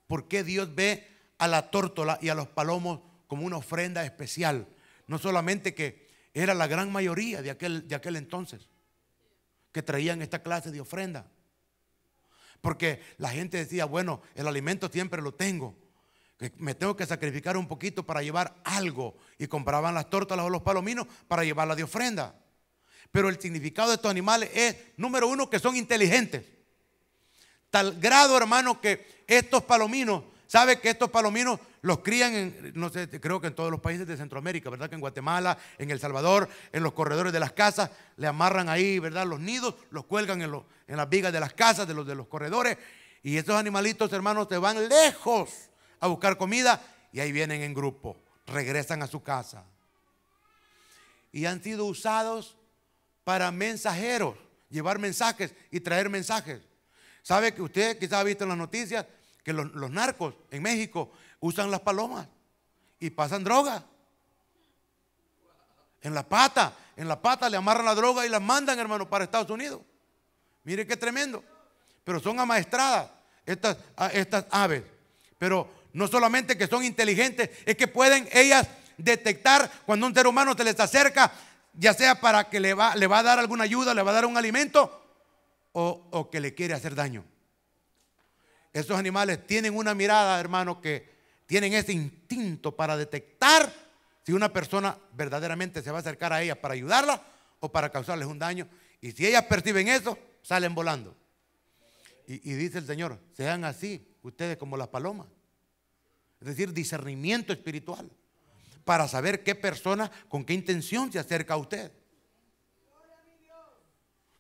Speaker 1: ¿Por qué Dios ve a la tórtola y a los palomos como una ofrenda especial? No solamente que era la gran mayoría de aquel, de aquel entonces que traían esta clase de ofrenda. Porque la gente decía, bueno, el alimento siempre lo tengo. Me tengo que sacrificar un poquito para llevar algo. Y compraban las tórtolas o los palominos para llevarla de ofrenda. Pero el significado de estos animales es, número uno, que son inteligentes. Tal grado, hermano, que estos palominos, ¿sabe que estos palominos los crían en, no sé, creo que en todos los países de Centroamérica, ¿verdad? Que en Guatemala, en El Salvador, en los corredores de las casas, le amarran ahí, ¿verdad? Los nidos, los cuelgan en, las vigas de las casas, de los, de los corredores. Y estos animalitos, hermanos, se van lejos a buscar comida y ahí vienen en grupo, regresan a su casa. Y han sido usados para mensajeros, llevar mensajes y traer mensajes. ¿Sabe que usted quizás ha visto en las noticias que los, narcos en México usan las palomas y pasan droga? En la pata, en la pata le amarran la droga y la mandan, hermano, para Estados Unidos. Mire qué tremendo. Pero son amaestradas estas, estas aves. Pero no solamente que son inteligentes, es que pueden ellas detectar cuando un ser humano se les acerca ya sea para que le va, le va a dar alguna ayuda, le va a dar un alimento o, que le quiere hacer daño. Estos animales tienen una mirada, hermano, que tienen ese instinto para detectar si una persona verdaderamente se va a acercar a ella para ayudarla o para causarles un daño. Y si ellas perciben eso, salen volando. Y, y, dice el Señor, sean así ustedes como las palomas. Es decir, discernimiento espiritual para saber qué persona, con qué intención se acerca a usted.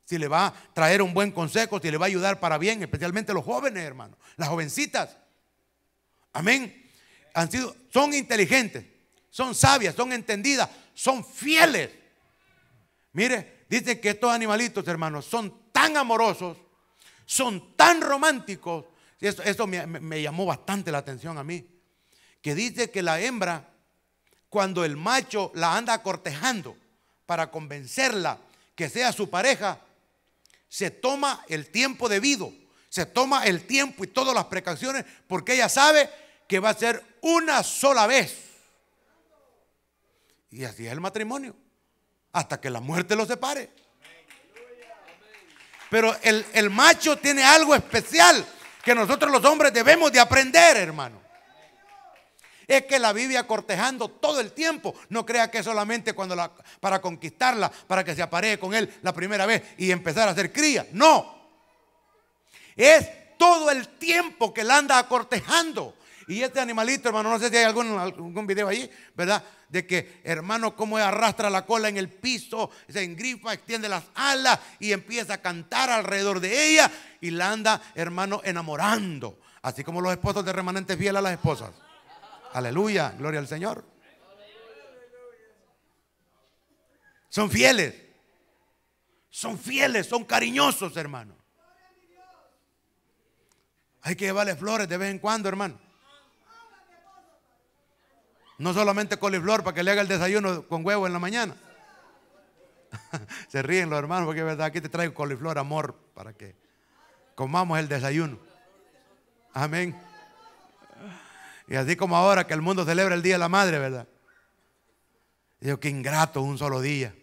Speaker 1: Si le va a traer un buen consejo, si le va a ayudar para bien, especialmente los jóvenes, hermano, las jovencitas. Amén. Han sido, son inteligentes, son sabias, son entendidas, son fieles. Mire, dice que estos animalitos, hermanos, son tan amorosos, son tan románticos. Esto me, me, llamó bastante la atención a mí. Que dice que la hembra cuando el macho la anda cortejando para convencerla que sea su pareja, se toma el tiempo debido, se toma el tiempo y todas las precauciones porque ella sabe que va a ser una sola vez. Y así es el matrimonio, hasta que la muerte lo separe. Pero el, el macho tiene algo especial que nosotros los hombres debemos de aprender, hermano. Es que la vive cortejando todo el tiempo. No crea que solamente cuando la, para conquistarla, para que se aparee con él la primera vez y empezar a hacer cría. No. Es todo el tiempo que la anda cortejando Y este animalito, hermano, no sé si hay algún, algún video ahí, ¿verdad? De que, hermano, cómo arrastra la cola en el piso, se engrifa, extiende las alas y empieza a cantar alrededor de ella y la anda, hermano, enamorando. Así como los esposos de remanentes fiel a las esposas. Aleluya, gloria al Señor. Son fieles. Son fieles, son cariñosos, hermano. Hay que llevarle flores de vez en cuando, hermano. No solamente coliflor para que le haga el desayuno con huevo en la mañana. Se ríen los hermanos porque es verdad, aquí te traigo coliflor, amor, para que comamos el desayuno. Amén. Y así como ahora que el mundo celebra el Día de la Madre, ¿verdad? Digo, yo, qué ingrato un solo día.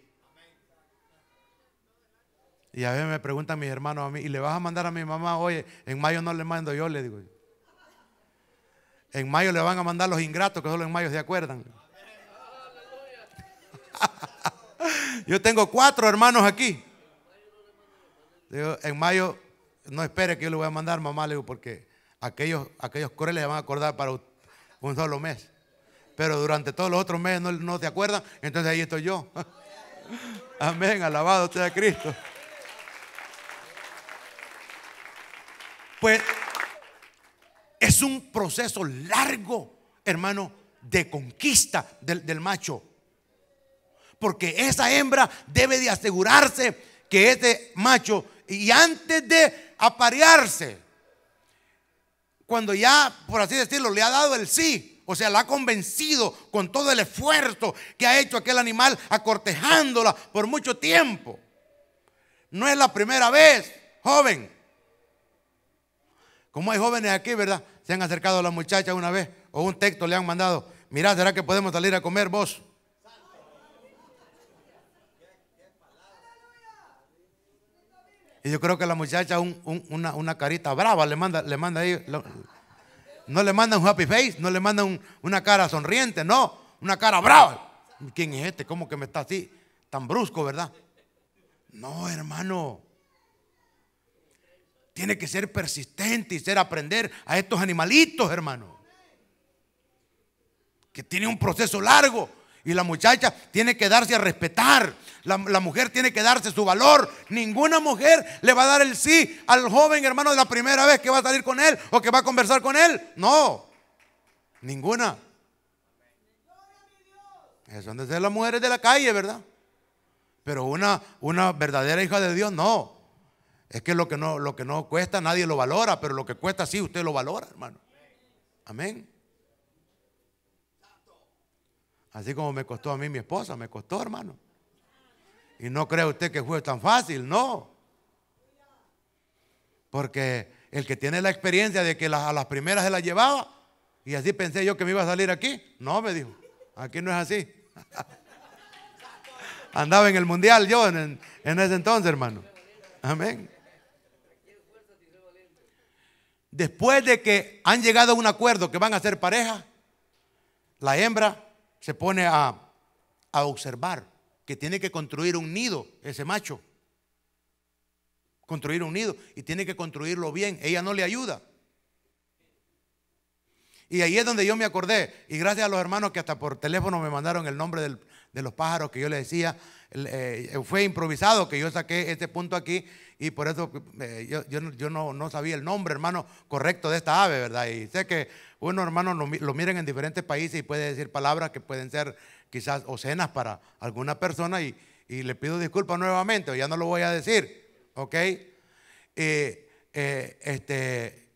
Speaker 1: Y a veces me preguntan mis hermanos a mí, ¿y le vas a mandar a mi mamá? Oye, en mayo no le mando yo, le digo. En mayo le van a mandar los ingratos, que solo en mayo se acuerdan. yo tengo cuatro hermanos aquí. Digo, en mayo no espere que yo le voy a mandar, mamá, le digo, porque aquellos, aquellos le van a acordar para usted un solo mes. Pero durante todos los otros meses no, te acuerdan, entonces ahí estoy yo. Amén, alabado sea Cristo. Pues es un proceso largo, hermano, de conquista del, macho. Porque esa hembra debe de asegurarse que ese macho, y antes de aparearse, cuando ya, por así decirlo, le ha dado el sí. O sea, la ha convencido con todo el esfuerzo que ha hecho aquel animal acortejándola por mucho tiempo. No es la primera vez, joven. Como hay jóvenes aquí, ¿verdad? Se han acercado a la muchacha una vez o un texto le han mandado. Mirá, ¿será que podemos salir a comer vos? Y yo creo que la muchacha una, carita brava le manda, le manda ahí. no le manda un happy face, no le manda una cara sonriente, no, una cara brava. ¿Quién es este? ¿Cómo que me está así? Tan brusco, ¿verdad? No, hermano. Tiene que ser persistente y ser aprender a estos animalitos, hermano. Que tiene un proceso largo. Y la muchacha tiene que darse a respetar. La, mujer tiene que darse su valor. Ninguna mujer le va a dar el sí al joven hermano de la primera vez que va a salir con él o que va a conversar con él. No. Ninguna. Eso han de ser las mujeres de la calle, ¿verdad? Pero una, una verdadera hija de Dios, no. Es que lo que no, lo que no cuesta nadie lo valora, pero lo que cuesta sí usted lo valora, hermano. Amén. Así como me costó a mí mi esposa, me costó, hermano. Y no cree usted que fue tan fácil, no. Porque el que tiene la experiencia de que a las primeras se la llevaba, y así pensé yo que me iba a salir aquí. No, me dijo, aquí no es así. Andaba en el mundial yo en, en ese entonces, hermano. Amén. Después de que han llegado a un acuerdo que van a ser pareja, la hembra se pone a, a observar que tiene que construir un nido, ese macho. Construir un nido y tiene que construirlo bien. Ella no le ayuda. Y ahí es donde yo me acordé. Y gracias a los hermanos que hasta por teléfono me mandaron el nombre del, de los pájaros que yo le decía, eh, fue improvisado que yo saqué este punto aquí y por eso eh, yo, yo no, sabía el nombre, hermano, correcto de esta ave, ¿verdad? Y sé que uno, hermano, lo, miren en diferentes países y puede decir palabras que pueden ser quizás ocenas para alguna persona y, le pido disculpas nuevamente, ya no lo voy a decir, ¿ok? Eh, este,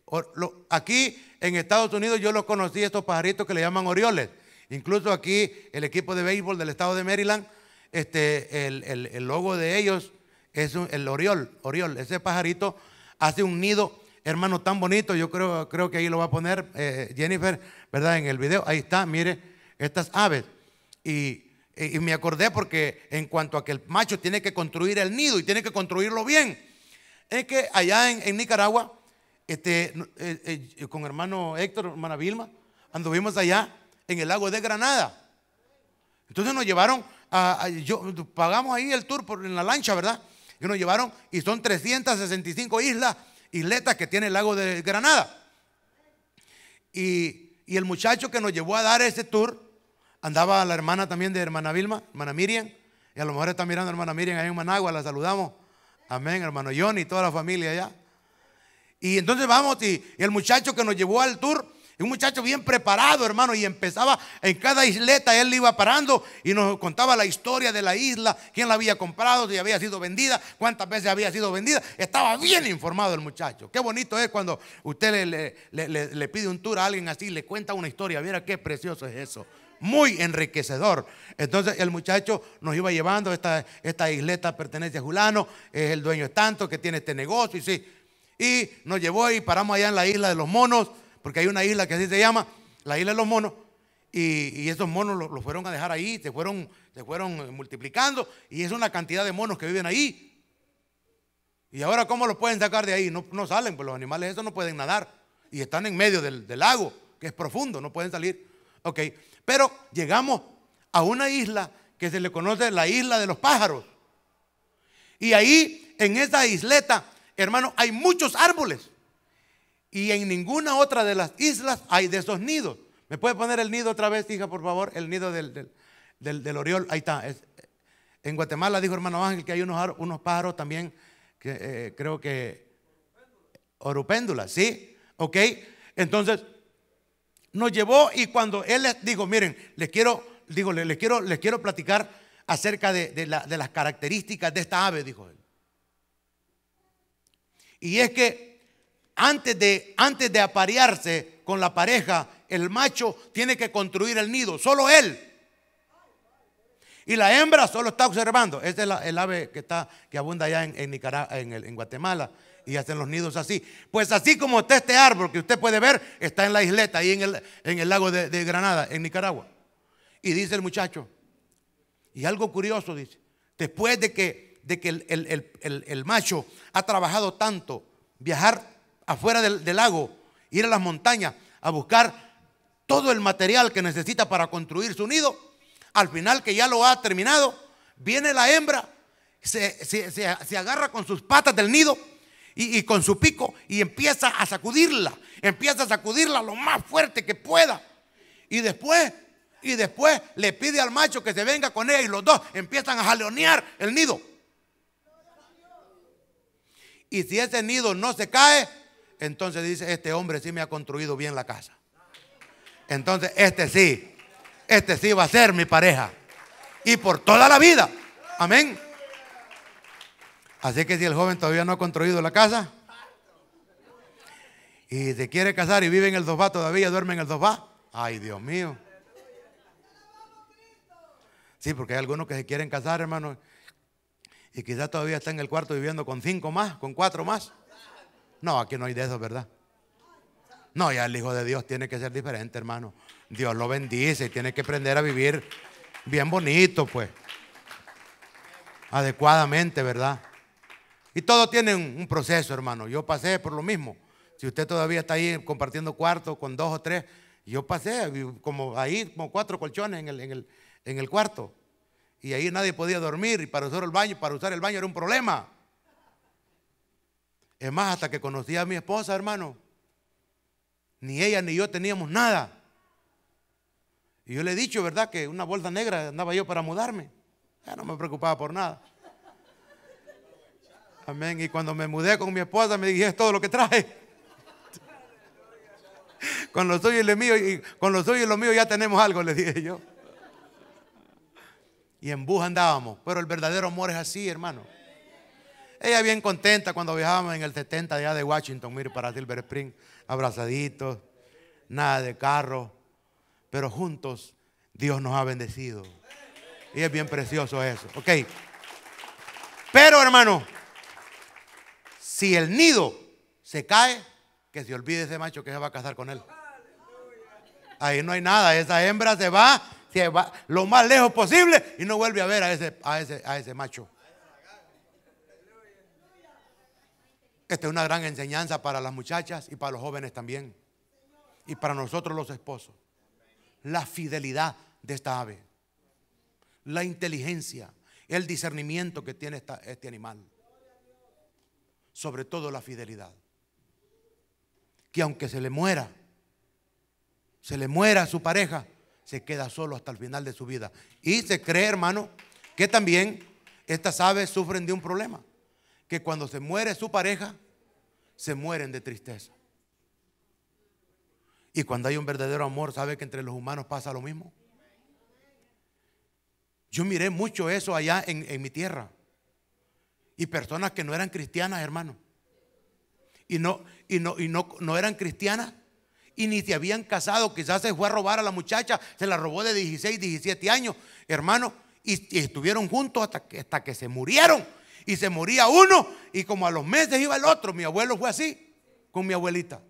Speaker 1: aquí en Estados Unidos yo los conocí, estos pajaritos que le llaman orioles Incluso aquí el equipo de béisbol del estado de Maryland, este, el, logo de ellos es el oriol, oriol, ese pajarito hace un nido, hermano, tan bonito. Yo creo, creo que ahí lo va a poner eh, Jennifer, ¿verdad? En el video. Ahí está, mire, estas aves. Y, me acordé porque en cuanto a que el macho tiene que construir el nido y tiene que construirlo bien. Es que allá en, Nicaragua, este, eh, eh, con hermano Héctor, hermana Vilma, anduvimos allá en el lago de Granada. Entonces nos llevaron a, pagamos ahí el tour por, en la lancha, ¿verdad? Y nos llevaron, y son 365 islas, isletas que tiene el lago de Granada. Y, el muchacho que nos llevó a dar ese tour, andaba la hermana también de hermana Vilma, hermana Miriam, y a lo mejor está mirando hermana Miriam ahí en Managua, la saludamos. Amén, hermano Johnny, toda la familia allá. Y entonces vamos, y el muchacho que nos llevó al tour un muchacho bien preparado, hermano, y empezaba en cada isleta, él iba parando y nos contaba la historia de la isla, quién la había comprado, si había sido vendida, cuántas veces había sido vendida. Estaba bien informado el muchacho. Qué bonito es cuando usted le, pide un tour a alguien así, le cuenta una historia, mira qué precioso es eso muy enriquecedor. Entonces el muchacho nos iba llevando, esta, esta isleta pertenece a Julano, es el dueño de tanto que tiene este negocio, y sí. Y nos llevó y paramos allá en la isla de los monos porque hay una isla que así se llama, la isla de los monos, y, esos monos los fueron a dejar ahí, se fueron, se fueron eh, multiplicando, y es una cantidad de monos que viven ahí. Y ahora, ¿cómo los pueden sacar de ahí? No, salen, pues los animales esos no pueden nadar, y están en medio del, lago, que es profundo, no pueden salir. Ok, pero llegamos a una isla que se le conoce la isla de los pájaros. Y ahí, en esa isleta, hermano, hay muchos árboles y en ninguna otra de las islas hay de esos nidos. ¿Me puede poner el nido otra vez, hija, por favor? El nido del, del, oriol. Ahí está. en Guatemala dijo hermano Ángel que hay unos, unos pájaros también, que eh, creo que... Orupéndula, ¿sí? ¿Ok? Entonces, nos llevó y cuando él les dijo, miren, les quiero, digo, les, quiero, les quiero platicar acerca de, de las características de esta ave, dijo él. Y es que antes de, antes de aparearse con la pareja, el macho tiene que construir el nido, solo él. Y la hembra solo está observando. ese es el ave que, está, que abunda allá en, Guatemala y hacen los nidos así. Pues así como está este árbol que usted puede ver, está en la isleta, ahí en el, en el lago de, Granada, en Nicaragua. Y dice el muchacho, y algo curioso dice, después de que, de que el, el, macho ha trabajado tanto, viajar afuera del, lago, ir a las montañas a buscar todo el material que necesita para construir su nido, al final que ya lo ha terminado, viene la hembra, se, agarra con sus patas del nido y, y, con su pico y empieza a sacudirla, empieza a sacudirla lo más fuerte que pueda. Y después, y después le pide al macho que se venga con ella y los dos empiezan a jaleonear el nido. Y si ese nido no se cae, entonces dice, este hombre sí me ha construido bien la casa. Entonces, este sí, este sí va a ser mi pareja. Y por toda la vida. Amén. Así que si el joven todavía no ha construido la casa y se quiere casar y vive en el sofá todavía, duerme en el sofá, ay Dios mío. Sí, porque hay algunos que se quieren casar, hermano, y quizás todavía está en el cuarto viviendo con cinco más, con cuatro más. No, aquí no hay de eso, ¿verdad? No, ya el Hijo de Dios tiene que ser diferente, hermano. Dios lo bendice y tiene que aprender a vivir bien bonito, pues. Adecuadamente, ¿verdad? Y todo tiene un, proceso, hermano. Yo pasé por lo mismo. Si usted todavía está ahí compartiendo cuarto con dos o tres, yo pasé como ahí, como cuatro colchones en el, en el, en el cuarto. Y ahí nadie podía dormir y para usar el baño, para usar el baño era un problema. Es más, hasta que conocí a mi esposa, hermano, ni ella ni yo teníamos nada. Y yo le he dicho, ¿verdad? Que una bolsa negra andaba yo para mudarme. Ya no me preocupaba por nada. Amén. Y cuando me mudé con mi esposa, me dije, es todo lo que traje. Con los suyo y lo mío, y con los suyo y lo mío ya tenemos algo, le dije yo. Y en bus andábamos. Pero el verdadero amor es así, hermano. Ella bien contenta cuando viajábamos en el 70 allá de Washington, mire, para Silver Spring, abrazaditos, nada de carro, pero juntos Dios nos ha bendecido. Y es bien precioso eso, ok. Pero hermano, si el nido se cae, que se olvide ese macho que se va a casar con él. Ahí no hay nada, esa hembra se va, se va lo más lejos posible y no vuelve a ver a ese, a ese macho. Esta es una gran enseñanza para las muchachas y para los jóvenes también. Y para nosotros los esposos. La fidelidad de esta ave. La inteligencia, el discernimiento que tiene este animal. Sobre todo la fidelidad. Que aunque se le muera, se le muera a su pareja, se queda solo hasta el final de su vida. Y se cree, hermano, que también estas aves sufren de un problema que cuando se muere su pareja, se mueren de tristeza. Y cuando hay un verdadero amor, ¿sabe que entre los humanos pasa lo mismo? Yo miré mucho eso allá en, mi tierra. Y personas que no eran cristianas, hermano. Y no, y no, eran cristianas. Y ni se habían casado. Quizás se fue a robar a la muchacha. Se la robó de 16, 17 años, hermano. Y, estuvieron juntos hasta hasta que se murieron y se moría uno y como a los meses iba el otro. Mi abuelo fue así con mi abuelita.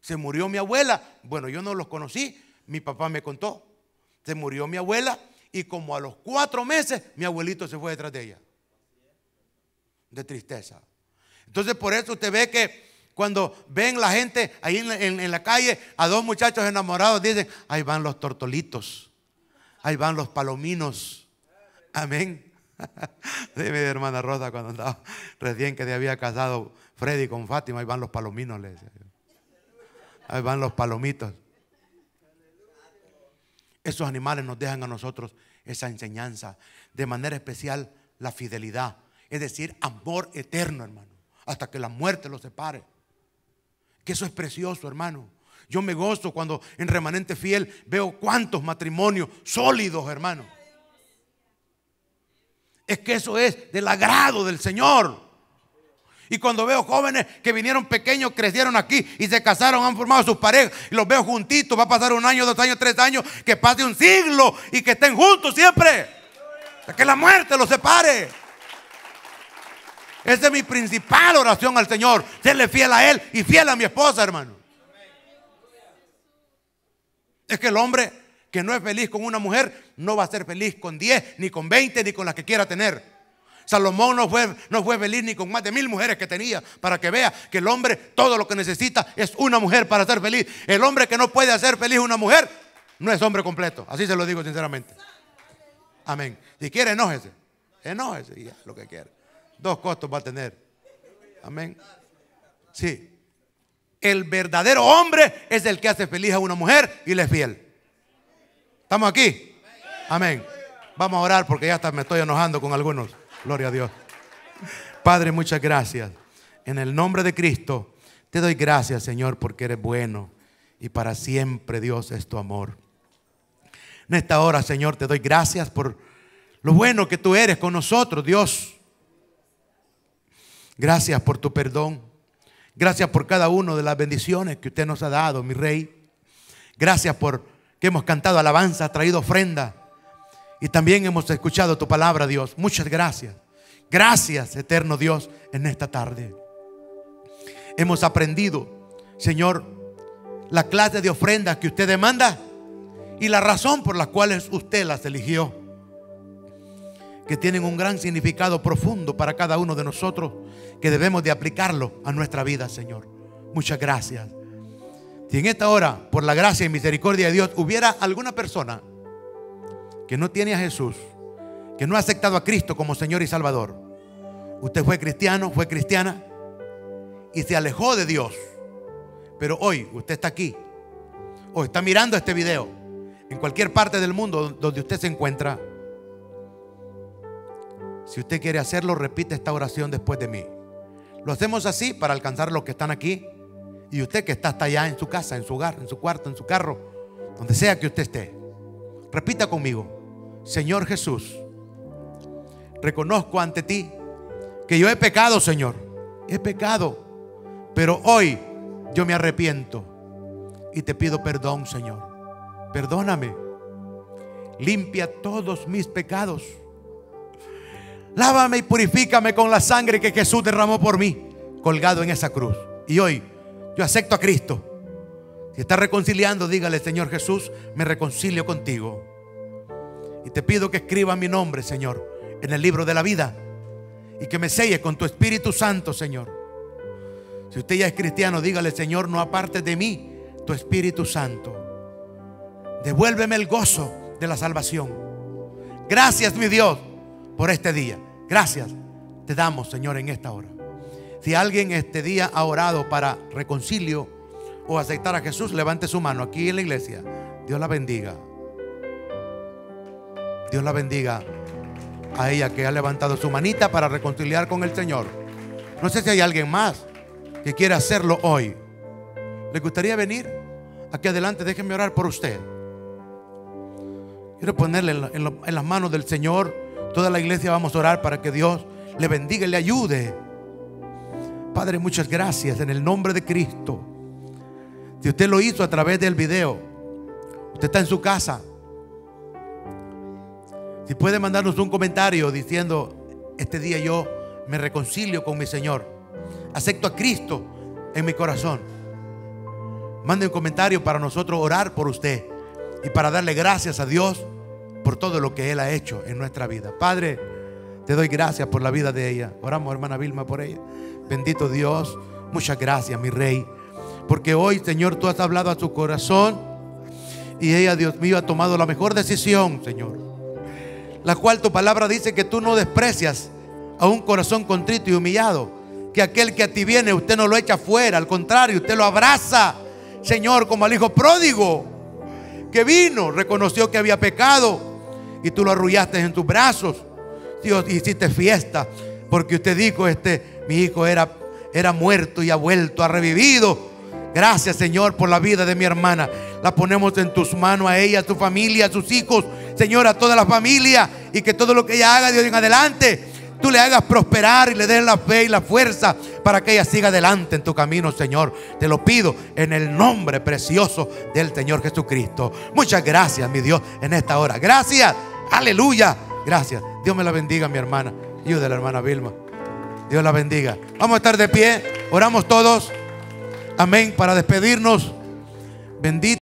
Speaker 1: Se murió mi abuela. Bueno, yo no los conocí, mi papá me contó. Se murió mi abuela y como a los cuatro meses mi abuelito se fue detrás de ella. De tristeza. Entonces por eso usted ve que cuando ven la gente ahí en la, en la calle a dos muchachos enamorados dicen, ahí van los tortolitos, ahí van los palominos. Amén. Dime hermana Rosa cuando andaba recién que se había casado Freddy con Fátima, ahí van los palominos, Ahí van los palomitos. Esos animales nos dejan a nosotros esa enseñanza, de manera especial la fidelidad, es decir, amor eterno, hermano, hasta que la muerte los separe. Que eso es precioso, hermano. Yo me gozo cuando en remanente fiel veo cuántos matrimonios sólidos, hermano es que eso es del agrado del Señor. Y cuando veo jóvenes que vinieron pequeños, crecieron aquí y se casaron, han formado sus parejas, y los veo juntitos, va a pasar un año, dos años, tres años, que pase un siglo y que estén juntos siempre. Que la muerte los separe. Esa es mi principal oración al Señor. Serle fiel a Él y fiel a mi esposa, hermano. Es que el hombre que no es feliz con una mujer, no va a ser feliz con 10, ni con 20, ni con las que quiera tener. Salomón no fue, no fue feliz ni con más de mil mujeres que tenía, para que vea que el hombre todo lo que necesita es una mujer para ser feliz. El hombre que no puede hacer feliz una mujer, no es hombre completo. Así se lo digo sinceramente. Amén. Si quiere, enójese. Enójese, ya, lo que quiere. Dos costos va a tener. Amén. Sí. El verdadero hombre es el que hace feliz a una mujer y le es fiel. ¿Estamos aquí? Amén. Vamos a orar porque ya hasta me estoy enojando con algunos. Gloria a Dios. Padre, muchas gracias. En el nombre de Cristo, te doy gracias, Señor, porque eres bueno y para siempre, Dios, es tu amor. En esta hora, Señor, te doy gracias por lo bueno que tú eres con nosotros, Dios. Gracias por tu perdón. Gracias por cada una de las bendiciones que usted nos ha dado, mi Rey. Gracias por hemos cantado alabanza, traído ofrenda y también hemos escuchado tu palabra, Dios. Muchas gracias. Gracias, eterno Dios, en esta tarde. Hemos aprendido, Señor, la clase de ofrendas que usted demanda y la razón por la cual usted las eligió, que tienen un gran significado profundo para cada uno de nosotros, que debemos de aplicarlo a nuestra vida, Señor. Muchas gracias. Si en esta hora, por la gracia y misericordia de Dios, hubiera alguna persona que no tiene a Jesús, que no ha aceptado a Cristo como Señor y Salvador, usted fue cristiano, fue cristiana y se alejó de Dios, pero hoy usted está aquí o está mirando este video en cualquier parte del mundo donde usted se encuentra, si usted quiere hacerlo, repite esta oración después de mí. Lo hacemos así para alcanzar los que están aquí y usted que está hasta allá en su casa, en su hogar, en su cuarto, en su carro, donde sea que usted esté, repita conmigo, Señor Jesús, reconozco ante ti que yo he pecado, Señor, he pecado, pero hoy yo me arrepiento y te pido perdón, Señor. Perdóname. Limpia todos mis pecados. Lávame y purifícame con la sangre que Jesús derramó por mí, colgado en esa cruz. Y hoy yo acepto a Cristo. Si está reconciliando, dígale, Señor Jesús, me reconcilio contigo. Y te pido que escriba mi nombre, Señor, en el libro de la vida. Y que me selle con tu Espíritu Santo, Señor. Si usted ya es cristiano, dígale, Señor, no aparte de mí tu Espíritu Santo. Devuélveme el gozo de la salvación. Gracias, mi Dios, por este día. Gracias te damos, Señor, en esta hora. Si alguien este día ha orado para reconcilio o aceptar a Jesús, levante su mano aquí en la iglesia. Dios la bendiga. Dios la bendiga a ella que ha levantado su manita para reconciliar con el Señor. No sé si hay alguien más que quiera hacerlo hoy. ¿Le gustaría venir? Aquí adelante, déjenme orar por usted. Quiero ponerle en, en las manos del Señor. Toda la iglesia vamos a orar para que Dios le bendiga y le ayude Padre, muchas gracias en el nombre de Cristo. Si usted lo hizo a través del video, usted está en su casa. Si puede mandarnos un comentario diciendo, este día yo me reconcilio con mi Señor. Acepto a Cristo en mi corazón. Mande un comentario para nosotros orar por usted y para darle gracias a Dios por todo lo que Él ha hecho en nuestra vida. Padre, te doy gracias por la vida de ella. Oramos, hermana Vilma, por ella. Bendito Dios, muchas gracias, mi Rey. Porque hoy, Señor, tú has hablado a su corazón y ella, Dios mío, ha tomado la mejor decisión, Señor. La cual tu palabra dice que tú no desprecias a un corazón contrito y humillado. Que aquel que a ti viene, usted no lo echa fuera, al contrario, usted lo abraza, Señor, como al hijo pródigo que vino, reconoció que había pecado y tú lo arrullaste en tus brazos. Dios, hiciste fiesta porque usted dijo, este mi hijo era, era muerto y ha vuelto, ha revivido. Gracias Señor por la vida de mi hermana. La ponemos en tus manos a ella, a tu familia, a sus hijos. Señor, a toda la familia. Y que todo lo que ella haga Dios, en adelante, tú le hagas prosperar y le des la fe y la fuerza para que ella siga adelante en tu camino, Señor. Te lo pido en el nombre precioso del Señor Jesucristo. Muchas gracias, mi Dios, en esta hora. Gracias. Aleluya. Gracias. Dios me la bendiga, mi hermana. Ayuda de la hermana Vilma. Dios la bendiga. Vamos a estar de pie. Oramos todos. Amén. Para despedirnos. Bendito.